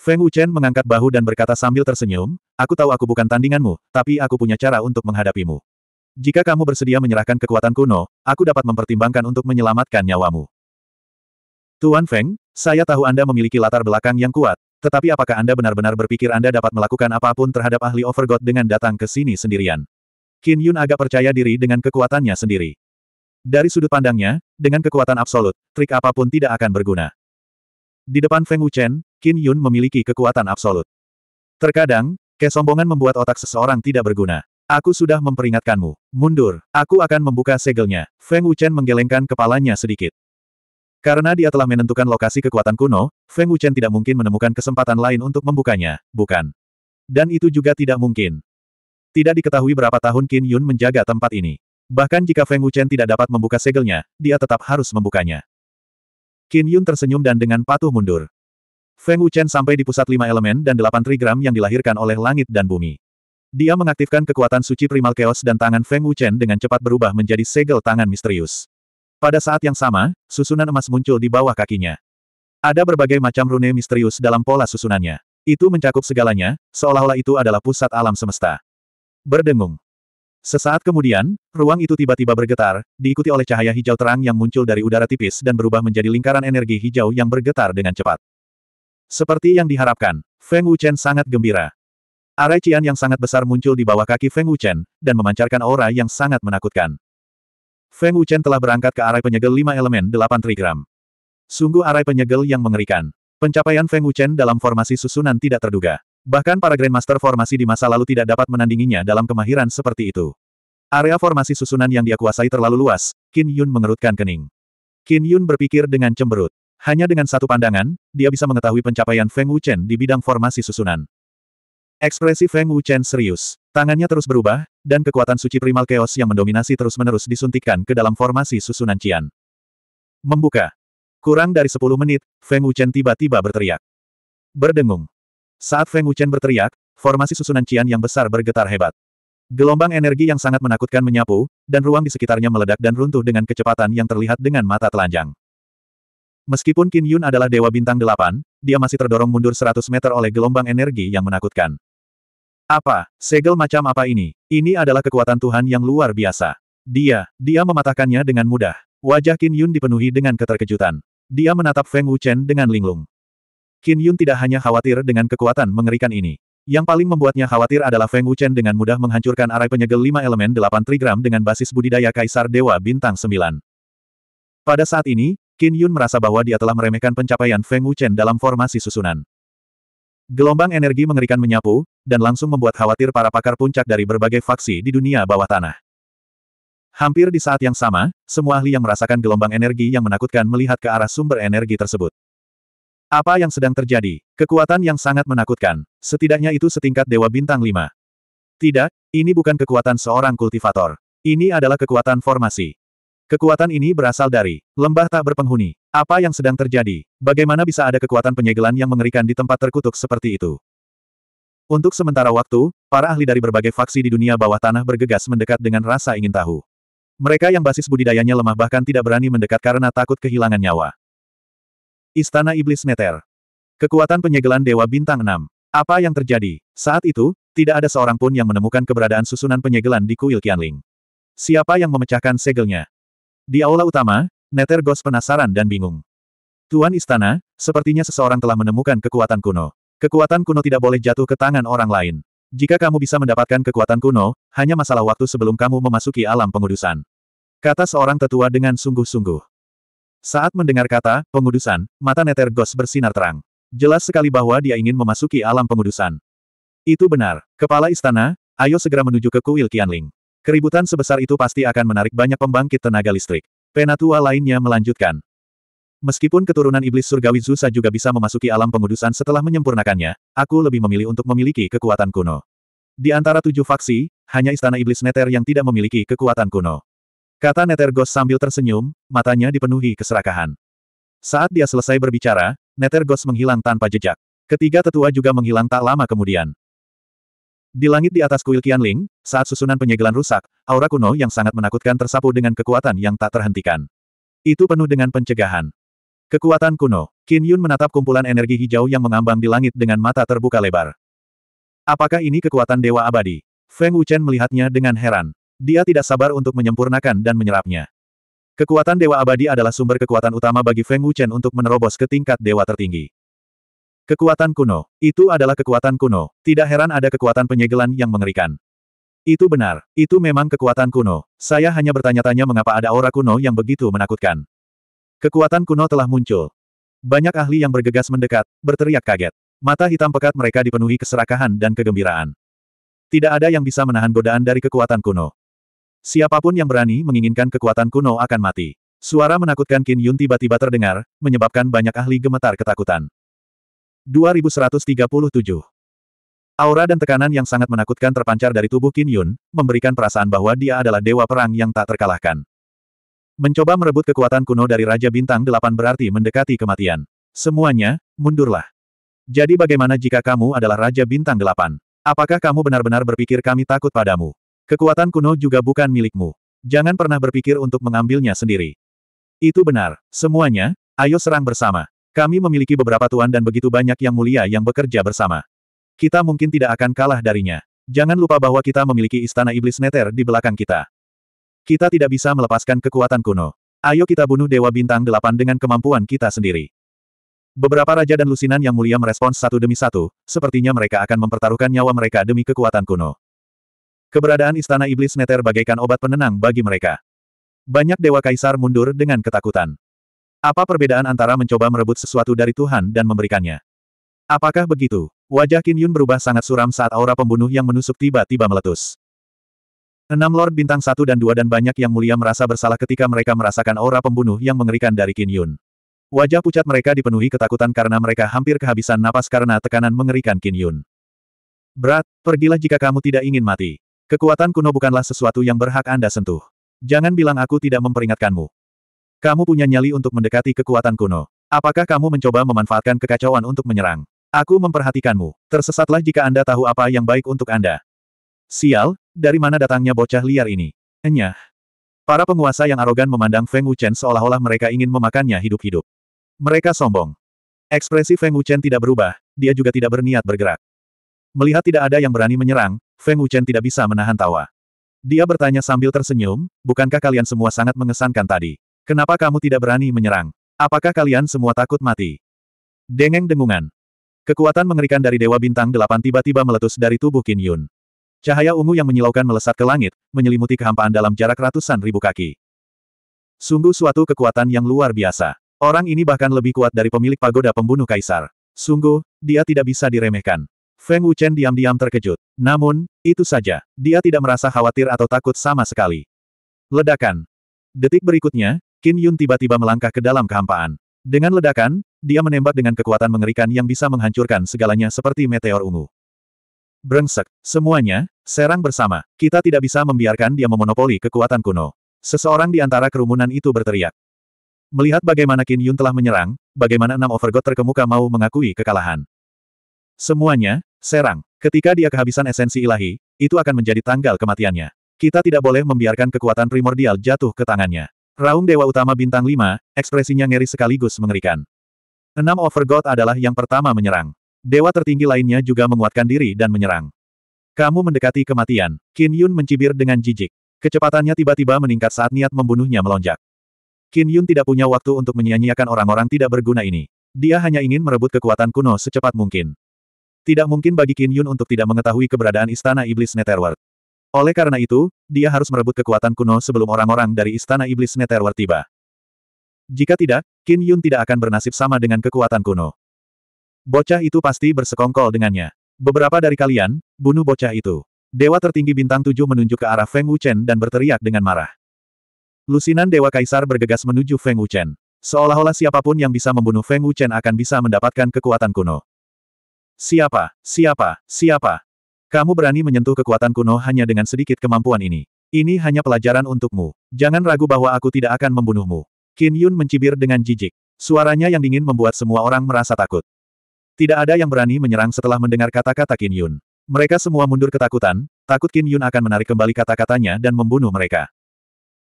Feng Wuchen mengangkat bahu dan berkata sambil tersenyum, aku tahu aku bukan tandinganmu, tapi aku punya cara untuk menghadapimu. Jika kamu bersedia menyerahkan kekuatan kuno, aku dapat mempertimbangkan untuk menyelamatkan nyawamu. Tuan Feng, saya tahu Anda memiliki latar belakang yang kuat, tetapi apakah Anda benar-benar berpikir Anda dapat melakukan apapun terhadap ahli Overgod dengan datang ke sini sendirian? Qin Yun agak percaya diri dengan kekuatannya sendiri. Dari sudut pandangnya, dengan kekuatan absolut, trik apapun tidak akan berguna. Di depan Feng Wuchen, Qin Yun memiliki kekuatan absolut. Terkadang, kesombongan membuat otak seseorang tidak berguna. Aku sudah memperingatkanmu. Mundur, aku akan membuka segelnya. Feng Wuchen menggelengkan kepalanya sedikit. Karena dia telah menentukan lokasi kekuatan kuno, Feng Wuchen tidak mungkin menemukan kesempatan lain untuk membukanya, bukan? Dan itu juga tidak mungkin. Tidak diketahui berapa tahun Qin Yun menjaga tempat ini. Bahkan jika Feng Wuchen tidak dapat membuka segelnya, dia tetap harus membukanya. Qin Yun tersenyum dan dengan patuh mundur. Feng Wuchen sampai di pusat lima elemen dan delapan trigram yang dilahirkan oleh langit dan bumi. Dia mengaktifkan kekuatan suci primal chaos dan tangan Feng Wuchen dengan cepat berubah menjadi segel tangan misterius. Pada saat yang sama, susunan emas muncul di bawah kakinya. Ada berbagai macam rune misterius dalam pola susunannya. Itu mencakup segalanya, seolah-olah itu adalah pusat alam semesta. Berdengung. Sesaat kemudian, ruang itu tiba-tiba bergetar, diikuti oleh cahaya hijau terang yang muncul dari udara tipis dan berubah menjadi lingkaran energi hijau yang bergetar dengan cepat. Seperti yang diharapkan, Feng Wuchen sangat gembira. Arai Cian yang sangat besar muncul di bawah kaki Feng Wuchen, dan memancarkan aura yang sangat menakutkan. Feng Wuchen telah berangkat ke arai penyegel lima elemen delapan trigram. Sungguh arai penyegel yang mengerikan. Pencapaian Feng Wuchen dalam formasi susunan tidak terduga. Bahkan para Grandmaster formasi di masa lalu tidak dapat menandinginya dalam kemahiran seperti itu. Area formasi susunan yang dia kuasai terlalu luas, Qin Yun mengerutkan kening. Qin Yun berpikir dengan cemberut. Hanya dengan satu pandangan, dia bisa mengetahui pencapaian Feng Wuchen di bidang formasi susunan. Ekspresi Feng Wuchen serius. Tangannya terus berubah, dan kekuatan suci primal chaos yang mendominasi terus-menerus disuntikkan ke dalam formasi susunan Cian. Membuka. Kurang dari 10 menit, Feng Wuchen tiba-tiba berteriak. Berdengung. Saat Feng Wuchen berteriak, formasi susunan Cian yang besar bergetar hebat. Gelombang energi yang sangat menakutkan menyapu, dan ruang di sekitarnya meledak dan runtuh dengan kecepatan yang terlihat dengan mata telanjang. Meskipun Qin Yun adalah dewa bintang delapan, dia masih terdorong mundur 100 meter oleh gelombang energi yang menakutkan. Apa, segel macam apa ini? Ini adalah kekuatan Tuhan yang luar biasa. Dia, dia mematahkannya dengan mudah. Wajah Qin Yun dipenuhi dengan keterkejutan. Dia menatap Feng Wuchen dengan linglung. Qin Yun tidak hanya khawatir dengan kekuatan mengerikan ini. Yang paling membuatnya khawatir adalah Feng Wuchen dengan mudah menghancurkan arai penyegel lima elemen delapan trigram dengan basis budidaya Kaisar Dewa Bintang 9. Pada saat ini, Qin Yun merasa bahwa dia telah meremehkan pencapaian Feng Wuchen dalam formasi susunan. Gelombang energi mengerikan menyapu, dan langsung membuat khawatir para pakar puncak dari berbagai faksi di dunia bawah tanah. Hampir di saat yang sama, semua ahli yang merasakan gelombang energi yang menakutkan melihat ke arah sumber energi tersebut. Apa yang sedang terjadi? Kekuatan yang sangat menakutkan. Setidaknya itu setingkat Dewa Bintang 5. Tidak, ini bukan kekuatan seorang kultivator. Ini adalah kekuatan formasi. Kekuatan ini berasal dari lembah tak berpenghuni. Apa yang sedang terjadi? Bagaimana bisa ada kekuatan penyegelan yang mengerikan di tempat terkutuk seperti itu? Untuk sementara waktu, para ahli dari berbagai faksi di dunia bawah tanah bergegas mendekat dengan rasa ingin tahu. Mereka yang basis budidayanya lemah bahkan tidak berani mendekat karena takut kehilangan nyawa. Istana Iblis Neter. Kekuatan penyegelan Dewa Bintang 6. Apa yang terjadi? Saat itu, tidak ada seorang pun yang menemukan keberadaan susunan penyegelan di kuil Qianling. Siapa yang memecahkan segelnya? Di aula utama, Netergos penasaran dan bingung. Tuan Istana, sepertinya seseorang telah menemukan kekuatan kuno. Kekuatan kuno tidak boleh jatuh ke tangan orang lain. Jika kamu bisa mendapatkan kekuatan kuno, hanya masalah waktu sebelum kamu memasuki alam pengudusan. Kata seorang tetua dengan sungguh-sungguh. Saat mendengar kata, pengudusan, mata Netergos bersinar terang. Jelas sekali bahwa dia ingin memasuki alam pengudusan. Itu benar. Kepala istana, ayo segera menuju ke kuil Qianling. Keributan sebesar itu pasti akan menarik banyak pembangkit tenaga listrik. Penatua lainnya melanjutkan. Meskipun keturunan iblis surgawi Zusa juga bisa memasuki alam pengudusan setelah menyempurnakannya, aku lebih memilih untuk memiliki kekuatan kuno. Di antara tujuh faksi, hanya istana iblis Neter yang tidak memiliki kekuatan kuno. Kata Neter Ghost sambil tersenyum, matanya dipenuhi keserakahan. Saat dia selesai berbicara, Neter Ghost menghilang tanpa jejak. Ketiga tetua juga menghilang tak lama kemudian. Di langit di atas kuil Qianling, saat susunan penyegelan rusak, aura kuno yang sangat menakutkan tersapu dengan kekuatan yang tak terhentikan. Itu penuh dengan pencegahan. Kekuatan kuno. Qin Yun menatap kumpulan energi hijau yang mengambang di langit dengan mata terbuka lebar. Apakah ini kekuatan Dewa Abadi? Feng Wuchen melihatnya dengan heran. Dia tidak sabar untuk menyempurnakan dan menyerapnya. Kekuatan Dewa Abadi adalah sumber kekuatan utama bagi Feng Wuchen untuk menerobos ke tingkat Dewa tertinggi. Kekuatan kuno. Itu adalah kekuatan kuno. Tidak heran ada kekuatan penyegelan yang mengerikan. Itu benar. Itu memang kekuatan kuno. Saya hanya bertanya-tanya mengapa ada aura kuno yang begitu menakutkan. Kekuatan kuno telah muncul. Banyak ahli yang bergegas mendekat, berteriak kaget. Mata hitam pekat mereka dipenuhi keserakahan dan kegembiraan. Tidak ada yang bisa menahan godaan dari kekuatan kuno. Siapapun yang berani menginginkan kekuatan kuno akan mati. Suara menakutkan Qin Yun tiba-tiba terdengar, menyebabkan banyak ahli gemetar ketakutan. 2137. Aura dan tekanan yang sangat menakutkan terpancar dari tubuh Qin Yun, memberikan perasaan bahwa dia adalah dewa perang yang tak terkalahkan. Mencoba merebut kekuatan kuno dari Raja Bintang Delapan berarti mendekati kematian. Semuanya, mundurlah. Jadi bagaimana jika kamu adalah Raja Bintang Delapan? Apakah kamu benar-benar berpikir kami takut padamu? Kekuatan kuno juga bukan milikmu. Jangan pernah berpikir untuk mengambilnya sendiri. Itu benar, semuanya, ayo serang bersama. Kami memiliki beberapa tuan dan begitu banyak yang mulia yang bekerja bersama. Kita mungkin tidak akan kalah darinya. Jangan lupa bahwa kita memiliki istana iblis neter di belakang kita. Kita tidak bisa melepaskan kekuatan kuno. Ayo kita bunuh Dewa Bintang Delapan dengan kemampuan kita sendiri. Beberapa raja dan lusinan yang mulia merespons satu demi satu, sepertinya mereka akan mempertaruhkan nyawa mereka demi kekuatan kuno. Keberadaan istana iblis neter bagaikan obat penenang bagi mereka. Banyak dewa kaisar mundur dengan ketakutan. Apa perbedaan antara mencoba merebut sesuatu dari Tuhan dan memberikannya? Apakah begitu? Wajah Qin Yun berubah sangat suram saat aura pembunuh yang menusuk tiba-tiba meletus. Enam Lord Bintang satu dan dua dan banyak yang mulia merasa bersalah ketika mereka merasakan aura pembunuh yang mengerikan dari Qin Yun. Wajah pucat mereka dipenuhi ketakutan karena mereka hampir kehabisan napas karena tekanan mengerikan Qin Yun. Berat, pergilah jika kamu tidak ingin mati. Kekuatan kuno bukanlah sesuatu yang berhak Anda sentuh. Jangan bilang aku tidak memperingatkanmu. Kamu punya nyali untuk mendekati kekuatan kuno. Apakah kamu mencoba memanfaatkan kekacauan untuk menyerang? Aku memperhatikanmu. Tersesatlah jika Anda tahu apa yang baik untuk Anda. Sial, dari mana datangnya bocah liar ini? Enyah. Para penguasa yang arogan memandang Feng Wuchen seolah-olah mereka ingin memakannya hidup-hidup. Mereka sombong. Ekspresi Feng Wuchen tidak berubah, dia juga tidak berniat bergerak. Melihat tidak ada yang berani menyerang, Feng Wuchen tidak bisa menahan tawa. Dia bertanya sambil tersenyum, bukankah kalian semua sangat mengesankan tadi? Kenapa kamu tidak berani menyerang? Apakah kalian semua takut mati? Dengeng dengungan. Kekuatan mengerikan dari Dewa Bintang Delapan tiba-tiba meletus dari tubuh Qin Yun. Cahaya ungu yang menyilaukan melesat ke langit, menyelimuti kehampaan dalam jarak ratusan ribu kaki. Sungguh suatu kekuatan yang luar biasa. Orang ini bahkan lebih kuat dari pemilik pagoda pembunuh kaisar. Sungguh, dia tidak bisa diremehkan. Feng Wuchen diam-diam terkejut. Namun, itu saja. Dia tidak merasa khawatir atau takut sama sekali. Ledakan. Detik berikutnya, Qin Yun tiba-tiba melangkah ke dalam kehampaan. Dengan ledakan, dia menembak dengan kekuatan mengerikan yang bisa menghancurkan segalanya seperti meteor ungu. Brengsek, semuanya, serang bersama. Kita tidak bisa membiarkan dia memonopoli kekuatan kuno. Seseorang di antara kerumunan itu berteriak. Melihat bagaimana Qin Yun telah menyerang, bagaimana enam overgod terkemuka mau mengakui kekalahan. Semuanya, serang. Ketika dia kehabisan esensi ilahi, itu akan menjadi tanggal kematiannya. Kita tidak boleh membiarkan kekuatan primordial jatuh ke tangannya. Raung Dewa Utama Bintang 5, ekspresinya ngeri sekaligus mengerikan. Enam Overgod adalah yang pertama menyerang. Dewa tertinggi lainnya juga menguatkan diri dan menyerang. Kamu mendekati kematian. Qin Yun mencibir dengan jijik. Kecepatannya tiba-tiba meningkat saat niat membunuhnya melonjak. Qin Yun tidak punya waktu untuk menyia-nyiakan orang-orang tidak berguna ini. Dia hanya ingin merebut kekuatan kuno secepat mungkin. Tidak mungkin bagi Qin Yun untuk tidak mengetahui keberadaan Istana Iblis Netherworld. Oleh karena itu, dia harus merebut kekuatan kuno sebelum orang-orang dari Istana Iblis Neterwar tiba. Jika tidak, Qin Yun tidak akan bernasib sama dengan kekuatan kuno. Bocah itu pasti bersekongkol dengannya. Beberapa dari kalian, bunuh bocah itu. Dewa tertinggi bintang tujuh menunjuk ke arah Feng Wuchen dan berteriak dengan marah. Lusinan Dewa Kaisar bergegas menuju Feng Wuchen. Seolah-olah siapapun yang bisa membunuh Feng Wuchen akan bisa mendapatkan kekuatan kuno. Siapa, siapa, siapa, kamu berani menyentuh kekuatan kuno hanya dengan sedikit kemampuan ini. Ini hanya pelajaran untukmu. Jangan ragu bahwa aku tidak akan membunuhmu. Qin Yun mencibir dengan jijik. Suaranya yang dingin membuat semua orang merasa takut. Tidak ada yang berani menyerang setelah mendengar kata-kata Qin Yun. Mereka semua mundur ketakutan, takut Qin Yun akan menarik kembali kata-katanya dan membunuh mereka.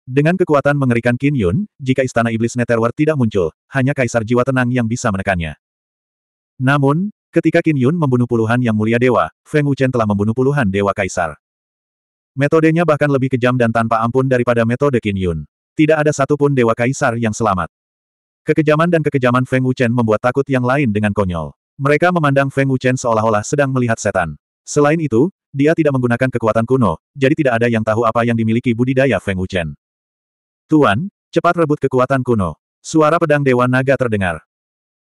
Dengan kekuatan mengerikan Qin Yun, jika Istana Iblis Netherworld tidak muncul, hanya Kaisar Jiwa Tenang yang bisa menekannya. Namun, Ketika Qin Yun membunuh puluhan yang mulia dewa, Feng Wuchen telah membunuh puluhan dewa kaisar. Metodenya bahkan lebih kejam dan tanpa ampun daripada metode Qin Yun. Tidak ada satupun dewa kaisar yang selamat. Kekejaman dan kekejaman Feng Wuchen membuat takut yang lain dengan konyol. Mereka memandang Feng Wuchen seolah-olah sedang melihat setan. Selain itu, dia tidak menggunakan kekuatan kuno, jadi tidak ada yang tahu apa yang dimiliki budidaya Feng Wuchen. Tuan, cepat rebut kekuatan kuno. Suara pedang Dewa Naga terdengar.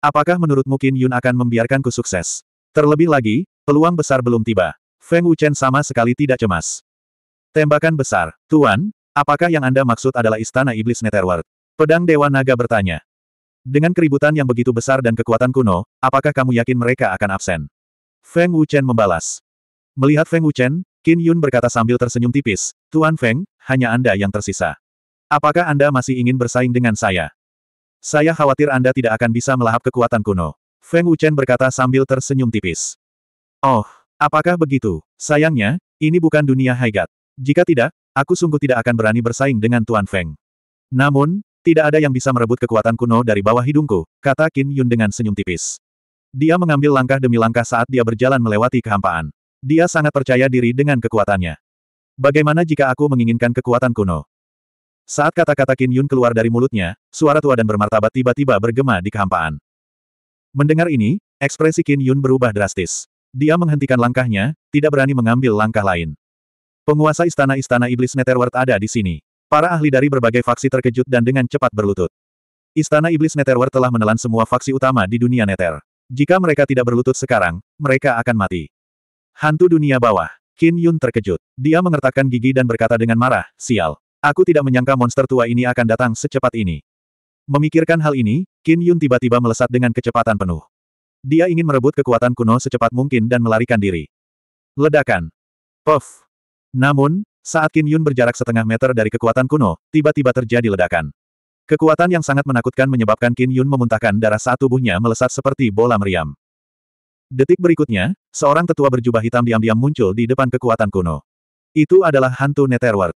Apakah menurutmu Qin Yun akan membiarkanku sukses? Terlebih lagi, peluang besar belum tiba. Feng Wuchen sama sekali tidak cemas. Tembakan besar. Tuan, apakah yang Anda maksud adalah Istana Iblis Netherworld? Pedang Dewa Naga bertanya. Dengan keributan yang begitu besar dan kekuatan kuno, apakah kamu yakin mereka akan absen? Feng Wuchen membalas. Melihat Feng Wuchen, Qin Yun berkata sambil tersenyum tipis, Tuan Feng, hanya Anda yang tersisa. Apakah Anda masih ingin bersaing dengan saya? Saya khawatir Anda tidak akan bisa melahap kekuatan kuno. Feng Wuchen berkata sambil tersenyum tipis. Oh, apakah begitu? Sayangnya, ini bukan dunia Haigat. Jika tidak, aku sungguh tidak akan berani bersaing dengan Tuan Feng. Namun, tidak ada yang bisa merebut kekuatan kuno dari bawah hidungku, kata Qin Yun dengan senyum tipis. Dia mengambil langkah demi langkah saat dia berjalan melewati kehampaan. Dia sangat percaya diri dengan kekuatannya. Bagaimana jika aku menginginkan kekuatan kuno? Saat kata-kata Kin Yun keluar dari mulutnya, suara tua dan bermartabat tiba-tiba bergema di kehampaan. Mendengar ini, ekspresi Kin Yun berubah drastis. Dia menghentikan langkahnya, tidak berani mengambil langkah lain. Penguasa istana-istana iblis Netherworld ada di sini. Para ahli dari berbagai faksi terkejut dan dengan cepat berlutut. Istana iblis Netherworld telah menelan semua faksi utama di dunia Nether. Jika mereka tidak berlutut sekarang, mereka akan mati. Hantu dunia bawah. Kin Yun terkejut. Dia mengertakkan gigi dan berkata dengan marah, sial. Aku tidak menyangka monster tua ini akan datang secepat ini. Memikirkan hal ini, Qin Yun tiba-tiba melesat dengan kecepatan penuh. Dia ingin merebut kekuatan kuno secepat mungkin dan melarikan diri. Ledakan. Puff. Namun, saat Qin Yun berjarak setengah meter dari kekuatan kuno, tiba-tiba terjadi ledakan. Kekuatan yang sangat menakutkan menyebabkan Qin Yun memuntahkan darah saat tubuhnya melesat seperti bola meriam. Detik berikutnya, seorang tetua berjubah hitam diam-diam muncul di depan kekuatan kuno. Itu adalah hantu Netherworld.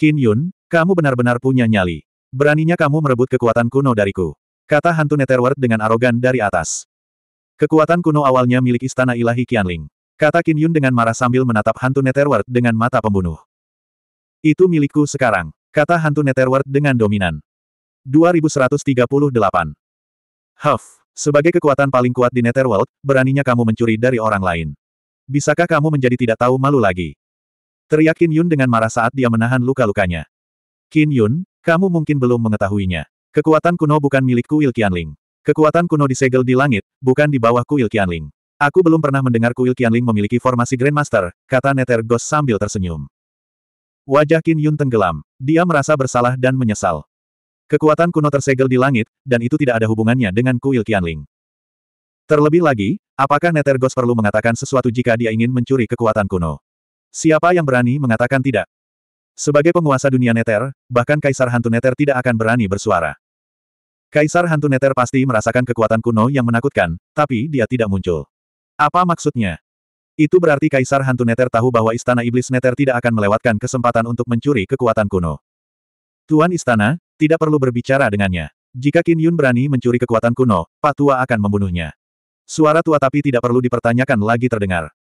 Qin Yun, kamu benar-benar punya nyali. Beraninya kamu merebut kekuatan kuno dariku. Kata hantu Netherworld dengan arogan dari atas. Kekuatan kuno awalnya milik istana ilahi Qianling. Kata Qin Yun dengan marah sambil menatap hantu Netherworld dengan mata pembunuh. Itu milikku sekarang. Kata hantu Netherworld dengan dominan. 2138. Huff. Sebagai kekuatan paling kuat di Netherworld, beraninya kamu mencuri dari orang lain. Bisakah kamu menjadi tidak tahu malu lagi? Teriak Qin Yun dengan marah saat dia menahan luka-lukanya. Qin Yun, kamu mungkin belum mengetahuinya. Kekuatan kuno bukan milik Kuil Qianling. Kekuatan kuno disegel di langit, bukan di bawah Kuil Qianling. Aku belum pernah mendengar Kuil Qianling memiliki formasi Grandmaster, kata Nether Ghost sambil tersenyum. Wajah Qin Yun tenggelam. Dia merasa bersalah dan menyesal. Kekuatan kuno tersegel di langit, dan itu tidak ada hubungannya dengan kuil Qianling. Terlebih lagi, apakah Ghost perlu mengatakan sesuatu jika dia ingin mencuri kekuatan kuno? Siapa yang berani mengatakan tidak? Sebagai penguasa dunia neter, bahkan Kaisar Hantu Neter tidak akan berani bersuara. Kaisar Hantu Neter pasti merasakan kekuatan kuno yang menakutkan, tapi dia tidak muncul. Apa maksudnya? Itu berarti Kaisar Hantu Neter tahu bahwa Istana Iblis Neter tidak akan melewatkan kesempatan untuk mencuri kekuatan kuno. Tuan Istana, tidak perlu berbicara dengannya. Jika Qin Yun berani mencuri kekuatan kuno, Patua akan membunuhnya. Suara tua tapi tidak perlu dipertanyakan lagi terdengar.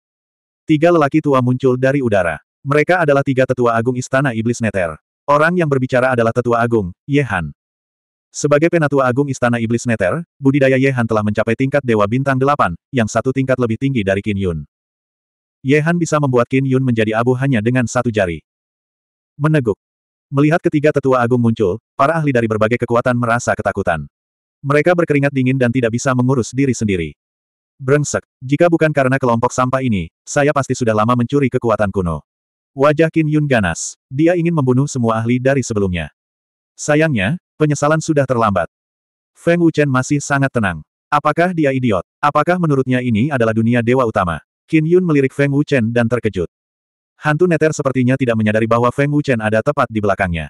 Tiga lelaki tua muncul dari udara. Mereka adalah tiga tetua agung Istana Iblis Neter. Orang yang berbicara adalah tetua agung, Yehan. Sebagai penatua agung Istana Iblis Neter, budidaya Yehan telah mencapai tingkat Dewa Bintang delapan, yang satu tingkat lebih tinggi dari Qin Yun. Yehan bisa membuat Qin Yun menjadi abu hanya dengan satu jari. Meneguk. Melihat ketiga tetua agung muncul, para ahli dari berbagai kekuatan merasa ketakutan. Mereka berkeringat dingin dan tidak bisa mengurus diri sendiri. Brengsek, jika bukan karena kelompok sampah ini, saya pasti sudah lama mencuri kekuatan kuno. Wajah Qin Yun ganas. Dia ingin membunuh semua ahli dari sebelumnya. Sayangnya, penyesalan sudah terlambat. Feng Wuchen masih sangat tenang. Apakah dia idiot? Apakah menurutnya ini adalah dunia dewa utama? Qin Yun melirik Feng Wuchen dan terkejut. Hantu neter sepertinya tidak menyadari bahwa Feng Wuchen ada tepat di belakangnya.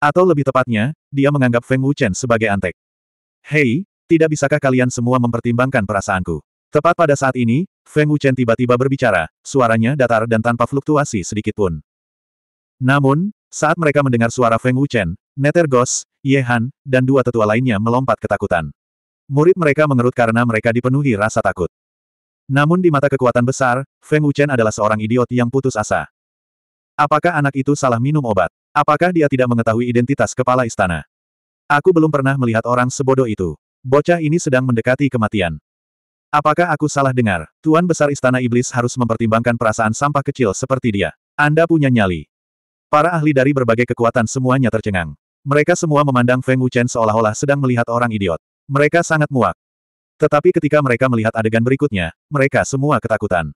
Atau lebih tepatnya, dia menganggap Feng Wuchen sebagai antek. Hei, tidak bisakah kalian semua mempertimbangkan perasaanku? Tepat pada saat ini, Feng Wuchen tiba-tiba berbicara, suaranya datar dan tanpa fluktuasi sedikitpun. Namun, saat mereka mendengar suara Feng Wuchen, Neter Gos, Ye Han, dan dua tetua lainnya melompat ketakutan. Murid mereka mengerut karena mereka dipenuhi rasa takut. Namun di mata kekuatan besar, Feng Wuchen adalah seorang idiot yang putus asa. Apakah anak itu salah minum obat? Apakah dia tidak mengetahui identitas kepala istana? Aku belum pernah melihat orang sebodoh itu. Bocah ini sedang mendekati kematian. Apakah aku salah dengar? Tuan Besar Istana Iblis harus mempertimbangkan perasaan sampah kecil seperti dia. Anda punya nyali. Para ahli dari berbagai kekuatan semuanya tercengang. Mereka semua memandang Feng Wuchen seolah-olah sedang melihat orang idiot. Mereka sangat muak. Tetapi ketika mereka melihat adegan berikutnya, mereka semua ketakutan.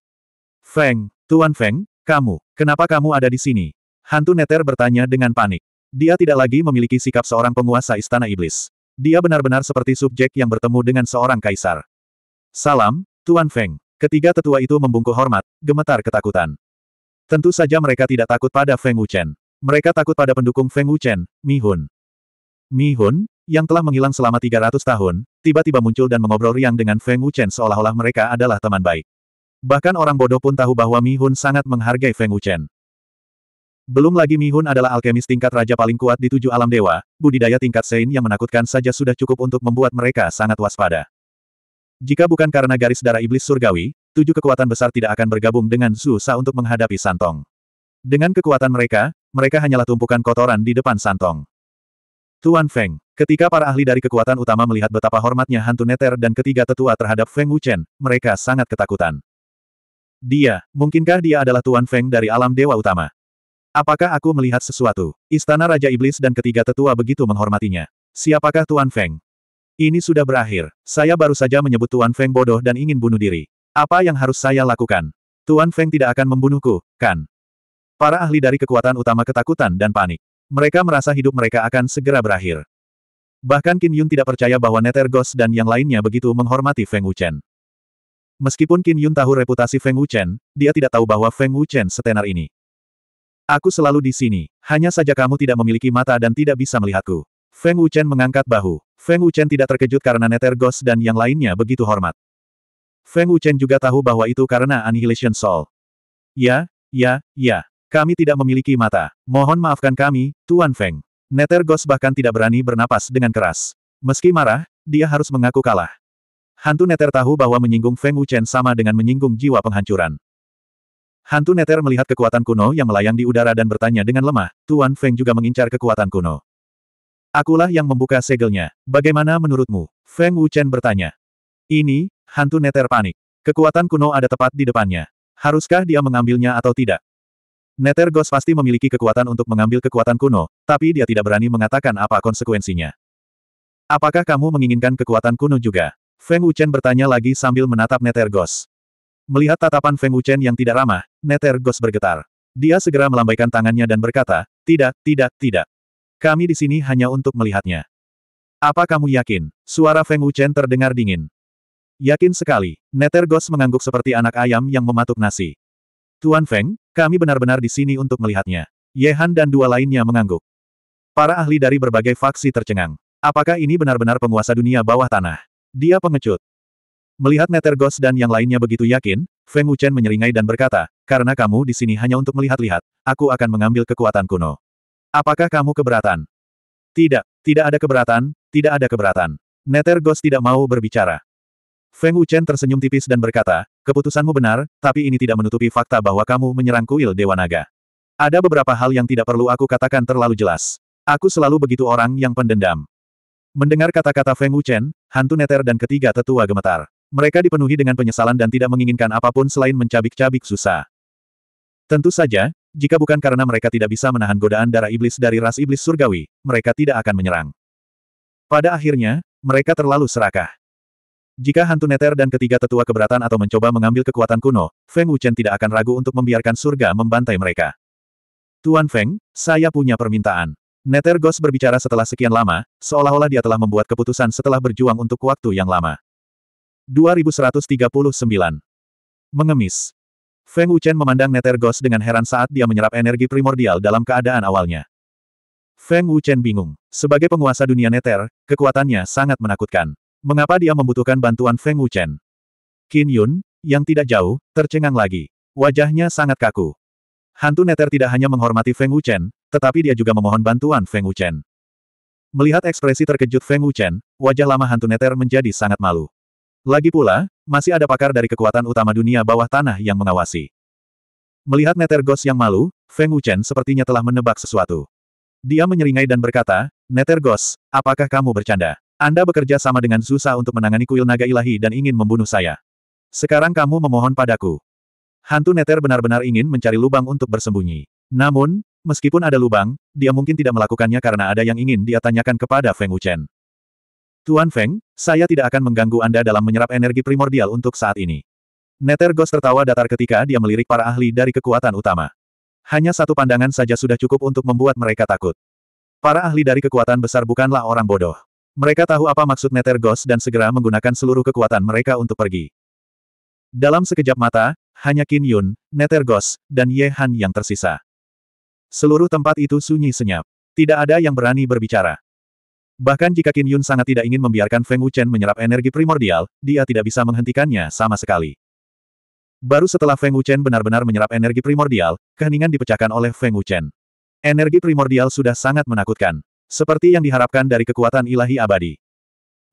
Feng, Tuan Feng, kamu, kenapa kamu ada di sini? Hantu Neter bertanya dengan panik. Dia tidak lagi memiliki sikap seorang penguasa Istana Iblis. Dia benar-benar seperti subjek yang bertemu dengan seorang kaisar. Salam, Tuan Feng. Ketiga tetua itu membungkuk hormat, gemetar ketakutan. Tentu saja mereka tidak takut pada Feng Wuchen. Mereka takut pada pendukung Feng Wuchen, Mi Hun. Mi Hun, yang telah menghilang selama 300 tahun, tiba-tiba muncul dan mengobrol riang dengan Feng Wuchen seolah-olah mereka adalah teman baik. Bahkan orang bodoh pun tahu bahwa Mi Hun sangat menghargai Feng Wuchen. Belum lagi Mi Hun adalah alkemis tingkat raja paling kuat di tujuh alam dewa, budidaya tingkat Sein yang menakutkan saja sudah cukup untuk membuat mereka sangat waspada. Jika bukan karena garis darah iblis surgawi, tujuh kekuatan besar tidak akan bergabung dengan Zusa untuk menghadapi Santong. Dengan kekuatan mereka, mereka hanyalah tumpukan kotoran di depan Santong. Tuan Feng, ketika para ahli dari kekuatan utama melihat betapa hormatnya hantu neter dan ketiga tetua terhadap Feng Wuchen, mereka sangat ketakutan. Dia, mungkinkah dia adalah Tuan Feng dari alam dewa utama? Apakah aku melihat sesuatu? Istana Raja Iblis dan ketiga tetua begitu menghormatinya. Siapakah Tuan Feng? Ini sudah berakhir. Saya baru saja menyebut Tuan Feng bodoh dan ingin bunuh diri. Apa yang harus saya lakukan? Tuan Feng tidak akan membunuhku, kan? Para ahli dari kekuatan utama ketakutan dan panik. Mereka merasa hidup mereka akan segera berakhir. Bahkan Qin Yun tidak percaya bahwa Nether Ghost dan yang lainnya begitu menghormati Feng Wuchen. Meskipun Qin Yun tahu reputasi Feng Wuchen, dia tidak tahu bahwa Feng Wuchen setenar ini. Aku selalu di sini, hanya saja kamu tidak memiliki mata dan tidak bisa melihatku. Feng Wuchen mengangkat bahu. Feng Wuchen tidak terkejut karena Nether Ghost dan yang lainnya begitu hormat. Feng Wuchen juga tahu bahwa itu karena Annihilation Soul. Ya, ya, ya. Kami tidak memiliki mata. Mohon maafkan kami, Tuan Feng. Nether Ghost bahkan tidak berani bernapas dengan keras. Meski marah, dia harus mengaku kalah. Hantu Netter tahu bahwa menyinggung Feng Wuchen sama dengan menyinggung jiwa penghancuran. Hantu Netter melihat kekuatan kuno yang melayang di udara dan bertanya dengan lemah, Tuan Feng juga mengincar kekuatan kuno. Akulah yang membuka segelnya. Bagaimana menurutmu? Feng Wuchen bertanya. Ini, hantu neter panik. Kekuatan kuno ada tepat di depannya. Haruskah dia mengambilnya atau tidak? Neter Ghost pasti memiliki kekuatan untuk mengambil kekuatan kuno, tapi dia tidak berani mengatakan apa konsekuensinya. Apakah kamu menginginkan kekuatan kuno juga? Feng Wuchen bertanya lagi sambil menatap Neter Ghost. Melihat tatapan Feng Wuchen yang tidak ramah, Neter Ghost bergetar. Dia segera melambaikan tangannya dan berkata, tidak, tidak, tidak. Kami di sini hanya untuk melihatnya. Apa kamu yakin? Suara Feng Wuchen terdengar dingin. Yakin sekali, Neter Ghost mengangguk seperti anak ayam yang mematuk nasi. Tuan Feng, kami benar-benar di sini untuk melihatnya. Yehan dan dua lainnya mengangguk. Para ahli dari berbagai faksi tercengang. Apakah ini benar-benar penguasa dunia bawah tanah? Dia pengecut. Melihat Neter Ghost dan yang lainnya begitu yakin, Feng Wuchen menyeringai dan berkata, karena kamu di sini hanya untuk melihat-lihat, aku akan mengambil kekuatan kuno. Apakah kamu keberatan? Tidak, tidak ada keberatan, tidak ada keberatan. Nether Ghost tidak mau berbicara. Feng Wuchen tersenyum tipis dan berkata, keputusanmu benar, tapi ini tidak menutupi fakta bahwa kamu menyerang kuil Dewa Naga. Ada beberapa hal yang tidak perlu aku katakan terlalu jelas. Aku selalu begitu orang yang pendendam. Mendengar kata-kata Feng Wuchen, hantu Nether dan ketiga tetua gemetar. Mereka dipenuhi dengan penyesalan dan tidak menginginkan apapun selain mencabik-cabik susah. Tentu saja, jika bukan karena mereka tidak bisa menahan godaan darah iblis dari ras iblis surgawi, mereka tidak akan menyerang. Pada akhirnya, mereka terlalu serakah. Jika hantu neter dan ketiga tetua keberatan atau mencoba mengambil kekuatan kuno, Feng Wuchen tidak akan ragu untuk membiarkan surga membantai mereka. Tuan Feng, saya punya permintaan. Neter Ghost berbicara setelah sekian lama, seolah-olah dia telah membuat keputusan setelah berjuang untuk waktu yang lama. 2139. Mengemis. Feng Wuchen memandang Nether Ghost dengan heran saat dia menyerap energi primordial dalam keadaan awalnya. Feng Wuchen bingung. Sebagai penguasa dunia Nether, kekuatannya sangat menakutkan. Mengapa dia membutuhkan bantuan Feng Wuchen? Qin Yun, yang tidak jauh, tercengang lagi. Wajahnya sangat kaku. Hantu Nether tidak hanya menghormati Feng Wuchen, tetapi dia juga memohon bantuan Feng Wuchen. Melihat ekspresi terkejut Feng Wuchen, wajah lama hantu Nether menjadi sangat malu. Lagi pula, masih ada pakar dari kekuatan utama dunia bawah tanah yang mengawasi. Melihat Nether Ghost yang malu, Feng Wuchen sepertinya telah menebak sesuatu. Dia menyeringai dan berkata, Nether Ghost, apakah kamu bercanda? Anda bekerja sama dengan Zusa untuk menangani kuil naga ilahi dan ingin membunuh saya. Sekarang kamu memohon padaku. Hantu Nether benar-benar ingin mencari lubang untuk bersembunyi. Namun, meskipun ada lubang, dia mungkin tidak melakukannya karena ada yang ingin dia tanyakan kepada Feng Wuchen. Tuan Feng, saya tidak akan mengganggu Anda dalam menyerap energi primordial untuk saat ini. Nether Ghost tertawa datar ketika dia melirik para ahli dari kekuatan utama. Hanya satu pandangan saja sudah cukup untuk membuat mereka takut. Para ahli dari kekuatan besar bukanlah orang bodoh. Mereka tahu apa maksud Nether Ghost dan segera menggunakan seluruh kekuatan mereka untuk pergi. Dalam sekejap mata, hanya Qin Yun, Nether Ghost, dan Ye Han yang tersisa. Seluruh tempat itu sunyi senyap. Tidak ada yang berani berbicara. Bahkan jika Qin Yun sangat tidak ingin membiarkan Feng Wuchen menyerap energi primordial, dia tidak bisa menghentikannya sama sekali. Baru setelah Feng Wuchen benar-benar menyerap energi primordial, keheningan dipecahkan oleh Feng Wuchen. Energi primordial sudah sangat menakutkan. Seperti yang diharapkan dari kekuatan ilahi abadi.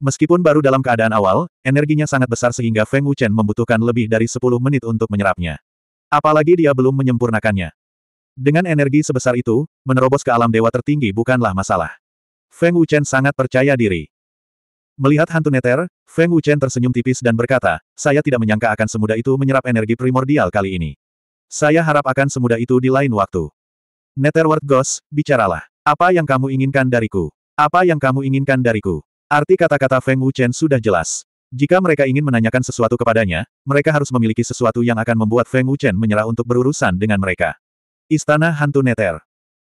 Meskipun baru dalam keadaan awal, energinya sangat besar sehingga Feng Wuchen membutuhkan lebih dari 10 menit untuk menyerapnya. Apalagi dia belum menyempurnakannya. Dengan energi sebesar itu, menerobos ke alam dewa tertinggi bukanlah masalah. Feng Wuchen sangat percaya diri. Melihat hantu neter, Feng Wuchen tersenyum tipis dan berkata, saya tidak menyangka akan semudah itu menyerap energi primordial kali ini. Saya harap akan semudah itu di lain waktu. Netherworld Ghost, bicaralah. Apa yang kamu inginkan dariku? Apa yang kamu inginkan dariku? Arti kata-kata Feng Wuchen sudah jelas. Jika mereka ingin menanyakan sesuatu kepadanya, mereka harus memiliki sesuatu yang akan membuat Feng Wuchen menyerah untuk berurusan dengan mereka. Istana Hantu Neter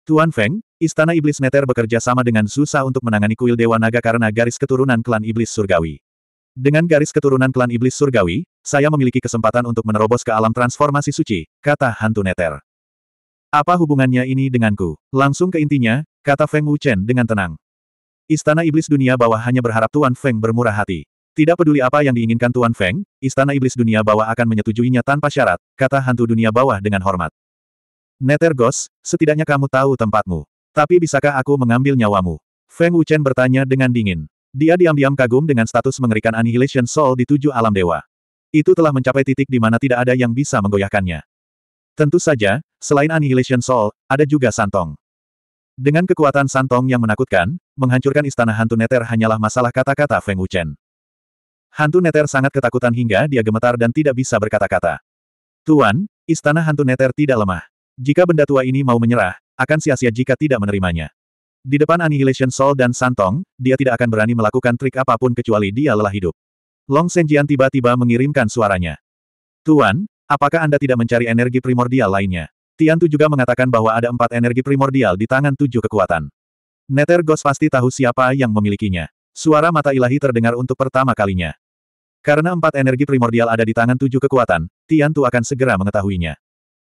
Tuan Feng, Istana Iblis Neter bekerja sama dengan Susa untuk menangani kuil Dewa Naga karena garis keturunan klan Iblis Surgawi. Dengan garis keturunan klan Iblis Surgawi, saya memiliki kesempatan untuk menerobos ke alam transformasi suci, kata hantu Neter. Apa hubungannya ini denganku? Langsung ke intinya, kata Feng Wuchen dengan tenang. Istana Iblis Dunia Bawah hanya berharap Tuan Feng bermurah hati. Tidak peduli apa yang diinginkan Tuan Feng, Istana Iblis Dunia Bawah akan menyetujuinya tanpa syarat, kata hantu Dunia Bawah dengan hormat. Netergos, setidaknya kamu tahu tempatmu. Tapi bisakah aku mengambil nyawamu? Feng Wuchen bertanya dengan dingin. Dia diam-diam kagum dengan status mengerikan Annihilation Soul di tujuh alam dewa. Itu telah mencapai titik di mana tidak ada yang bisa menggoyahkannya. Tentu saja, selain Annihilation Soul, ada juga Santong. Dengan kekuatan Santong yang menakutkan, menghancurkan istana hantu Neter hanyalah masalah kata-kata Feng Wuchen. Hantu Neter sangat ketakutan hingga dia gemetar dan tidak bisa berkata-kata. Tuan, istana hantu Neter tidak lemah. Jika benda tua ini mau menyerah, akan sia-sia jika tidak menerimanya. Di depan Annihilation Soul dan Santong, dia tidak akan berani melakukan trik apapun kecuali dia lelah hidup. Long Senjian tiba-tiba mengirimkan suaranya. Tuan, apakah Anda tidak mencari energi primordial lainnya? Tian Tu juga mengatakan bahwa ada empat energi primordial di tangan tujuh kekuatan. Nether Ghost pasti tahu siapa yang memilikinya. Suara mata ilahi terdengar untuk pertama kalinya. Karena empat energi primordial ada di tangan tujuh kekuatan, Tian Tu akan segera mengetahuinya.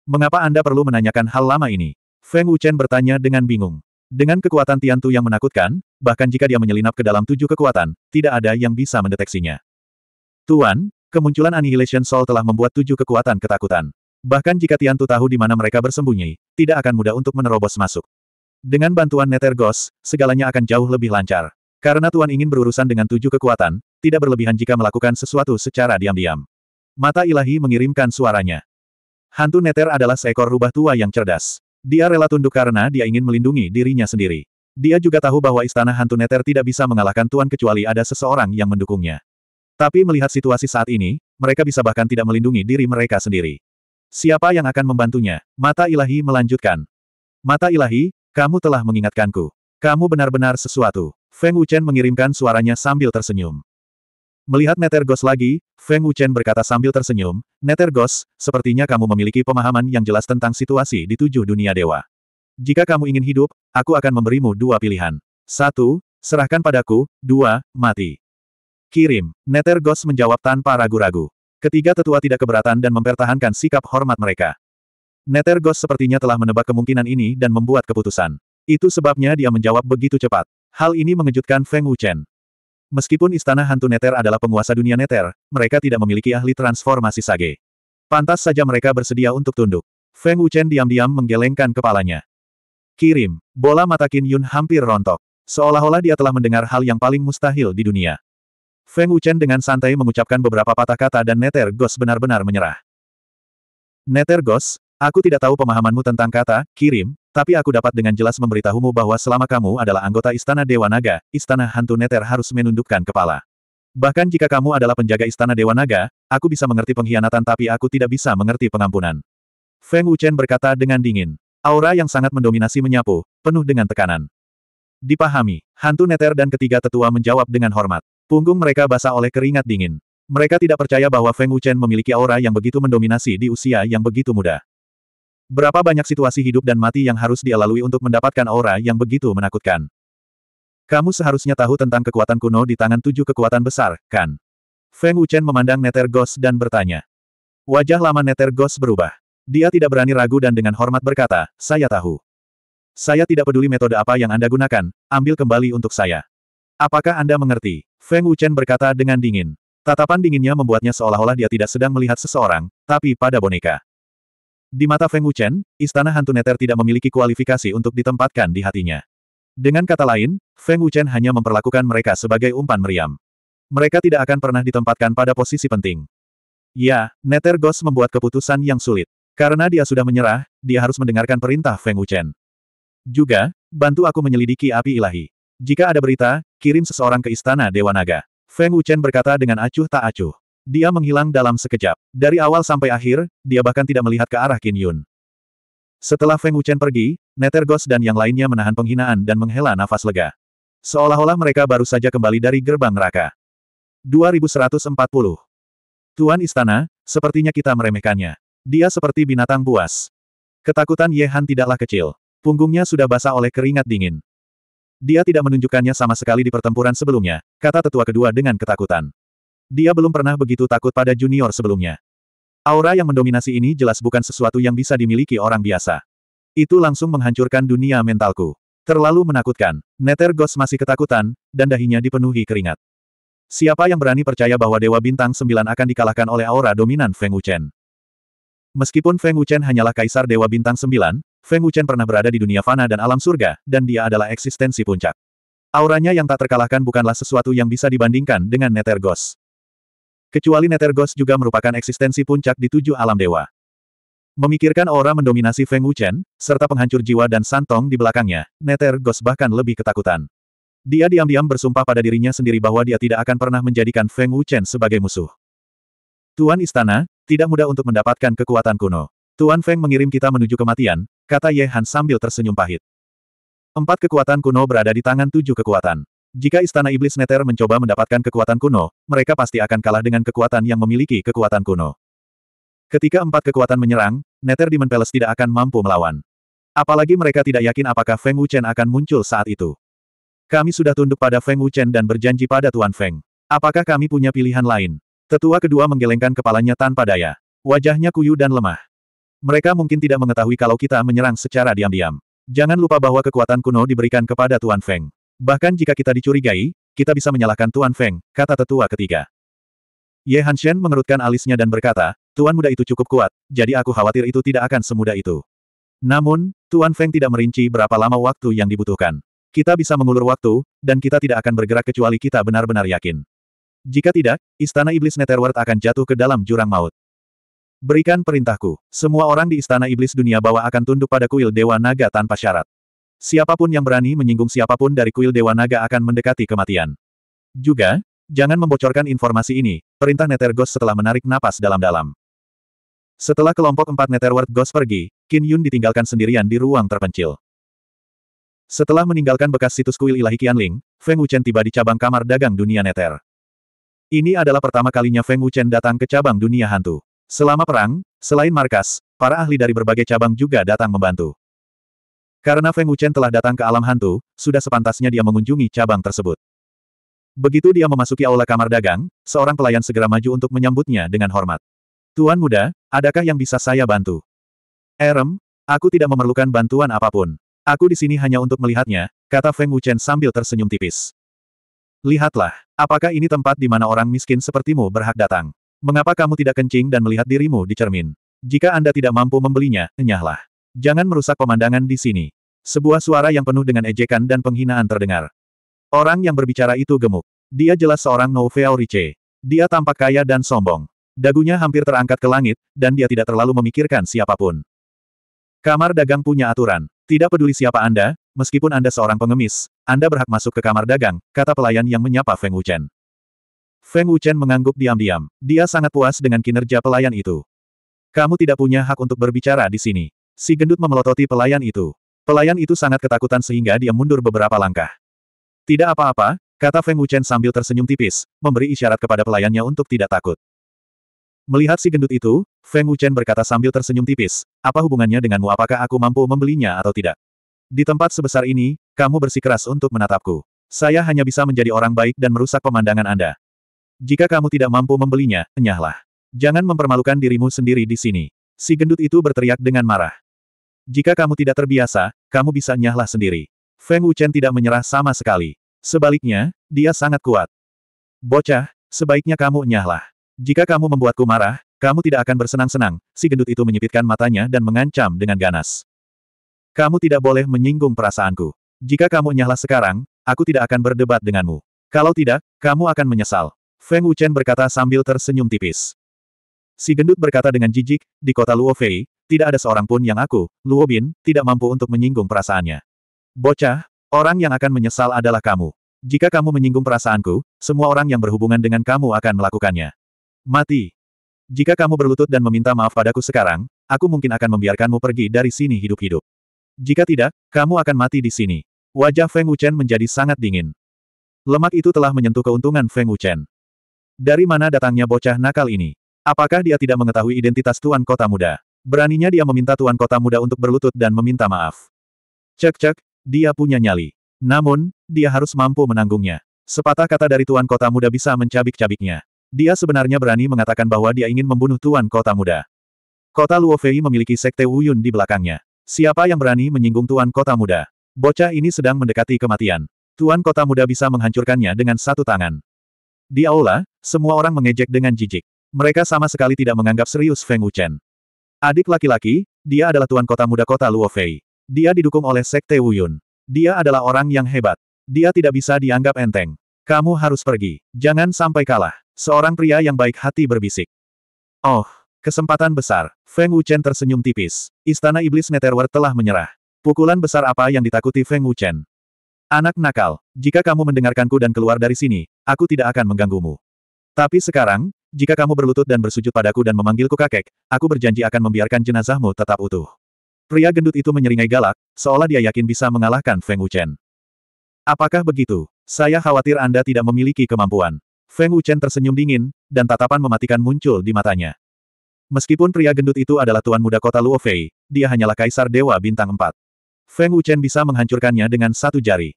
Mengapa Anda perlu menanyakan hal lama ini? Feng Wuchen bertanya dengan bingung. Dengan kekuatan Tian Tu yang menakutkan, bahkan jika dia menyelinap ke dalam tujuh kekuatan, tidak ada yang bisa mendeteksinya. Tuan, kemunculan Annihilation Soul telah membuat tujuh kekuatan ketakutan. Bahkan jika Tian Tu tahu di mana mereka bersembunyi, tidak akan mudah untuk menerobos masuk. Dengan bantuan Nether Ghost, segalanya akan jauh lebih lancar. Karena Tuan ingin berurusan dengan tujuh kekuatan, tidak berlebihan jika melakukan sesuatu secara diam-diam. Mata ilahi mengirimkan suaranya. Hantu Neter adalah seekor rubah tua yang cerdas. Dia rela tunduk karena dia ingin melindungi dirinya sendiri. Dia juga tahu bahwa istana Hantu Neter tidak bisa mengalahkan Tuan kecuali ada seseorang yang mendukungnya. Tapi melihat situasi saat ini, mereka bisa bahkan tidak melindungi diri mereka sendiri. Siapa yang akan membantunya? Mata ilahi melanjutkan. Mata ilahi, kamu telah mengingatkanku. Kamu benar-benar sesuatu. Feng Wuchen mengirimkan suaranya sambil tersenyum. Melihat Netergos lagi, Feng Wuchen berkata sambil tersenyum, Netergos, sepertinya kamu memiliki pemahaman yang jelas tentang situasi di tujuh dunia dewa. Jika kamu ingin hidup, aku akan memberimu dua pilihan. Satu, serahkan padaku, dua, mati. Kirim, Netergos menjawab tanpa ragu-ragu. Ketiga tetua tidak keberatan dan mempertahankan sikap hormat mereka. Netergos sepertinya telah menebak kemungkinan ini dan membuat keputusan. Itu sebabnya dia menjawab begitu cepat. Hal ini mengejutkan Feng Wuchen. Meskipun istana hantu Neter adalah penguasa dunia Neter, mereka tidak memiliki ahli transformasi sage. Pantas saja mereka bersedia untuk tunduk. Feng Wuchen diam-diam menggelengkan kepalanya. Kirim, bola mata Qin Yun hampir rontok. Seolah-olah dia telah mendengar hal yang paling mustahil di dunia. Feng Wuchen dengan santai mengucapkan beberapa patah kata dan Neter Ghost benar-benar menyerah. Neter Ghost, Aku tidak tahu pemahamanmu tentang kata, kirim, tapi aku dapat dengan jelas memberitahumu bahwa selama kamu adalah anggota Istana Dewa Naga, Istana Hantu Neter harus menundukkan kepala. Bahkan jika kamu adalah penjaga Istana Dewa Naga, aku bisa mengerti pengkhianatan tapi aku tidak bisa mengerti pengampunan. Feng Wuchen berkata dengan dingin. Aura yang sangat mendominasi menyapu, penuh dengan tekanan. Dipahami, hantu neter dan ketiga tetua menjawab dengan hormat. Punggung mereka basah oleh keringat dingin. Mereka tidak percaya bahwa Feng Wuchen memiliki aura yang begitu mendominasi di usia yang begitu muda. Berapa banyak situasi hidup dan mati yang harus dia lalui untuk mendapatkan aura yang begitu menakutkan. Kamu seharusnya tahu tentang kekuatan kuno di tangan tujuh kekuatan besar, kan? Feng Wuchen memandang Nether Ghost dan bertanya. Wajah lama Nether Ghost berubah. Dia tidak berani ragu dan dengan hormat berkata, saya tahu. Saya tidak peduli metode apa yang Anda gunakan, ambil kembali untuk saya. Apakah Anda mengerti? Feng Wuchen berkata dengan dingin. Tatapan dinginnya membuatnya seolah-olah dia tidak sedang melihat seseorang, tapi pada boneka. Di mata Feng Wuchen, istana hantu neter tidak memiliki kualifikasi untuk ditempatkan di hatinya. Dengan kata lain, Feng Wuchen hanya memperlakukan mereka sebagai umpan meriam. Mereka tidak akan pernah ditempatkan pada posisi penting. Ya, Neter Ghost membuat keputusan yang sulit. Karena dia sudah menyerah, dia harus mendengarkan perintah Feng Wuchen. Juga, bantu aku menyelidiki api ilahi. Jika ada berita, kirim seseorang ke istana Dewa Naga. Feng Wuchen berkata dengan acuh tak acuh. Dia menghilang dalam sekejap. Dari awal sampai akhir, dia bahkan tidak melihat ke arah Qin Yun. Setelah Feng Wuchen pergi, Netergos dan yang lainnya menahan penghinaan dan menghela nafas lega. Seolah-olah mereka baru saja kembali dari gerbang neraka. 2140. Tuan Istana, sepertinya kita meremehkannya. Dia seperti binatang buas. Ketakutan Ye Han tidaklah kecil. Punggungnya sudah basah oleh keringat dingin. Dia tidak menunjukkannya sama sekali di pertempuran sebelumnya, kata tetua kedua dengan ketakutan. Dia belum pernah begitu takut pada junior sebelumnya. Aura yang mendominasi ini jelas bukan sesuatu yang bisa dimiliki orang biasa. Itu langsung menghancurkan dunia mentalku. Terlalu menakutkan. Nether Ghost masih ketakutan, dan dahinya dipenuhi keringat. Siapa yang berani percaya bahwa Dewa Bintang 9 akan dikalahkan oleh aura dominan Feng Wuchen? Meskipun Feng Wuchen hanyalah kaisar Dewa Bintang 9, Feng Wuchen pernah berada di dunia fana dan alam surga, dan dia adalah eksistensi puncak. Auranya yang tak terkalahkan bukanlah sesuatu yang bisa dibandingkan dengan Nether Ghost. Kecuali Nethergos juga merupakan eksistensi puncak di tujuh alam dewa. Memikirkan aura mendominasi Feng Wuchen, serta penghancur jiwa dan santong di belakangnya, Nethergos bahkan lebih ketakutan. Dia diam-diam bersumpah pada dirinya sendiri bahwa dia tidak akan pernah menjadikan Feng Wuchen sebagai musuh. Tuan Istana, tidak mudah untuk mendapatkan kekuatan kuno. Tuan Feng mengirim kita menuju kematian, kata Ye Han sambil tersenyum pahit. Empat kekuatan kuno berada di tangan tujuh kekuatan. Jika Istana Iblis Neter mencoba mendapatkan kekuatan kuno, mereka pasti akan kalah dengan kekuatan yang memiliki kekuatan kuno. Ketika empat kekuatan menyerang, Neter Demon Palace tidak akan mampu melawan. Apalagi mereka tidak yakin apakah Feng Wuchen akan muncul saat itu. Kami sudah tunduk pada Feng Wuchen dan berjanji pada Tuan Feng. Apakah kami punya pilihan lain? Tetua kedua menggelengkan kepalanya tanpa daya. Wajahnya kuyu dan lemah. Mereka mungkin tidak mengetahui kalau kita menyerang secara diam-diam. Jangan lupa bahwa kekuatan kuno diberikan kepada Tuan Feng. Bahkan jika kita dicurigai, kita bisa menyalahkan Tuan Feng, kata tetua ketiga. Ye Hanshen mengerutkan alisnya dan berkata, Tuan muda itu cukup kuat, jadi aku khawatir itu tidak akan semudah itu. Namun, Tuan Feng tidak merinci berapa lama waktu yang dibutuhkan. Kita bisa mengulur waktu, dan kita tidak akan bergerak kecuali kita benar-benar yakin. Jika tidak, Istana Iblis Netherworld akan jatuh ke dalam jurang maut. Berikan perintahku. Semua orang di Istana Iblis Dunia bawah akan tunduk pada kuil Dewa Naga tanpa syarat. Siapapun yang berani menyinggung siapapun dari kuil Dewa Naga akan mendekati kematian. Juga, jangan membocorkan informasi ini, perintah Netergos setelah menarik napas dalam-dalam. Setelah kelompok empat Netherworld Ghost pergi, Qin Yun ditinggalkan sendirian di ruang terpencil. Setelah meninggalkan bekas situs kuil ilahi Qianling, Feng Wuchen tiba di cabang kamar dagang dunia Nether. Ini adalah pertama kalinya Feng Wuchen datang ke cabang dunia hantu. Selama perang, selain markas, para ahli dari berbagai cabang juga datang membantu. Karena Feng Wuchen telah datang ke alam hantu, sudah sepantasnya dia mengunjungi cabang tersebut. Begitu dia memasuki aula kamar dagang, seorang pelayan segera maju untuk menyambutnya dengan hormat. Tuan muda, adakah yang bisa saya bantu? Erem, aku tidak memerlukan bantuan apapun. Aku di sini hanya untuk melihatnya, kata Feng Wuchen sambil tersenyum tipis. Lihatlah, apakah ini tempat di mana orang miskin sepertimu berhak datang? Mengapa kamu tidak kencing dan melihat dirimu di cermin? Jika Anda tidak mampu membelinya, enyahlah. Jangan merusak pemandangan di sini. Sebuah suara yang penuh dengan ejekan dan penghinaan terdengar. Orang yang berbicara itu gemuk. Dia jelas seorang Nouvelle Riche. Dia tampak kaya dan sombong. Dagunya hampir terangkat ke langit, dan dia tidak terlalu memikirkan siapapun. Kamar dagang punya aturan. Tidak peduli siapa Anda, meskipun Anda seorang pengemis, Anda berhak masuk ke kamar dagang, kata pelayan yang menyapa Feng Wuchen. Feng Wuchen mengangguk diam-diam. Dia sangat puas dengan kinerja pelayan itu. Kamu tidak punya hak untuk berbicara di sini. Si gendut memelototi pelayan itu. Pelayan itu sangat ketakutan sehingga dia mundur beberapa langkah. Tidak apa-apa, kata Feng Wuchen sambil tersenyum tipis, memberi isyarat kepada pelayannya untuk tidak takut. Melihat si gendut itu, Feng Wuchen berkata sambil tersenyum tipis, apa hubungannya denganmu apakah aku mampu membelinya atau tidak? Di tempat sebesar ini, kamu bersikeras untuk menatapku. Saya hanya bisa menjadi orang baik dan merusak pemandangan Anda. Jika kamu tidak mampu membelinya, enyahlah. Jangan mempermalukan dirimu sendiri di sini. Si gendut itu berteriak dengan marah. Jika kamu tidak terbiasa, kamu bisa nyahlah sendiri. Feng Wuchen tidak menyerah sama sekali. Sebaliknya, dia sangat kuat. Bocah, sebaiknya kamu nyahlah. Jika kamu membuatku marah, kamu tidak akan bersenang-senang, si gendut itu menyipitkan matanya dan mengancam dengan ganas. Kamu tidak boleh menyinggung perasaanku. Jika kamu nyahlah sekarang, aku tidak akan berdebat denganmu. Kalau tidak, kamu akan menyesal. Feng Wuchen berkata sambil tersenyum tipis. Si gendut berkata dengan jijik, di kota Luofei, tidak ada seorang pun yang aku, Luo Bin, tidak mampu untuk menyinggung perasaannya. Bocah, orang yang akan menyesal adalah kamu. Jika kamu menyinggung perasaanku, semua orang yang berhubungan dengan kamu akan melakukannya. Mati. Jika kamu berlutut dan meminta maaf padaku sekarang, aku mungkin akan membiarkanmu pergi dari sini hidup-hidup. Jika tidak, kamu akan mati di sini. Wajah Feng Wuchen menjadi sangat dingin. Lemak itu telah menyentuh keuntungan Feng Wuchen. Dari mana datangnya bocah nakal ini? Apakah dia tidak mengetahui identitas Tuan Kota Muda? Beraninya dia meminta tuan kota muda untuk berlutut dan meminta maaf. Cek-cek, dia punya nyali. Namun, dia harus mampu menanggungnya. Sepatah kata dari tuan kota muda bisa mencabik-cabiknya. Dia sebenarnya berani mengatakan bahwa dia ingin membunuh tuan kota muda. Kota Luofei memiliki sekte Wuyun di belakangnya. Siapa yang berani menyinggung tuan kota muda? Bocah ini sedang mendekati kematian. Tuan kota muda bisa menghancurkannya dengan satu tangan. Di aula, semua orang mengejek dengan jijik. Mereka sama sekali tidak menganggap serius Feng Wuchen. Adik laki-laki, dia adalah tuan kota muda kota Luofei. Dia didukung oleh Sekte Wuyun. Dia adalah orang yang hebat. Dia tidak bisa dianggap enteng. Kamu harus pergi. Jangan sampai kalah. Seorang pria yang baik hati berbisik. Oh, kesempatan besar. Feng Wuchen tersenyum tipis. Istana Iblis Netherworld telah menyerah. Pukulan besar apa yang ditakuti Feng Wuchen? Anak nakal, jika kamu mendengarkanku dan keluar dari sini, aku tidak akan mengganggumu. Tapi sekarang, jika kamu berlutut dan bersujud padaku dan memanggilku kakek, aku berjanji akan membiarkan jenazahmu tetap utuh. Pria gendut itu menyeringai galak, seolah dia yakin bisa mengalahkan Feng Wuchen. Apakah begitu? Saya khawatir Anda tidak memiliki kemampuan. Feng Wuchen tersenyum dingin, dan tatapan mematikan muncul di matanya. Meskipun pria gendut itu adalah tuan muda kota Luofei, dia hanyalah kaisar dewa bintang empat. Feng Wuchen bisa menghancurkannya dengan satu jari.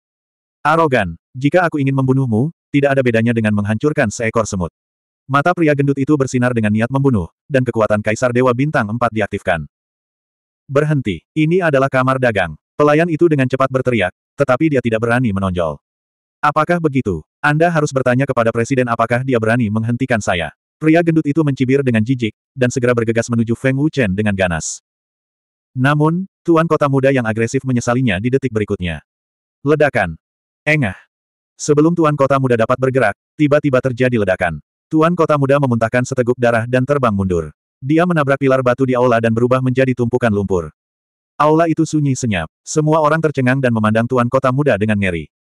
Arogan, jika aku ingin membunuhmu, tidak ada bedanya dengan menghancurkan seekor semut. Mata pria gendut itu bersinar dengan niat membunuh, dan kekuatan Kaisar Dewa Bintang 4 diaktifkan. Berhenti, ini adalah kamar dagang. Pelayan itu dengan cepat berteriak, tetapi dia tidak berani menonjol. Apakah begitu? Anda harus bertanya kepada Presiden apakah dia berani menghentikan saya. Pria gendut itu mencibir dengan jijik, dan segera bergegas menuju Feng Wuchen dengan ganas. Namun, Tuan Kota Muda yang agresif menyesalinya di detik berikutnya. Ledakan. Engah. Sebelum Tuan Kota Muda dapat bergerak, tiba-tiba terjadi ledakan. Tuan kota muda memuntahkan seteguk darah dan terbang mundur. Dia menabrak pilar batu di aula dan berubah menjadi tumpukan lumpur. Aula itu sunyi senyap. Semua orang tercengang dan memandang tuan kota muda dengan ngeri.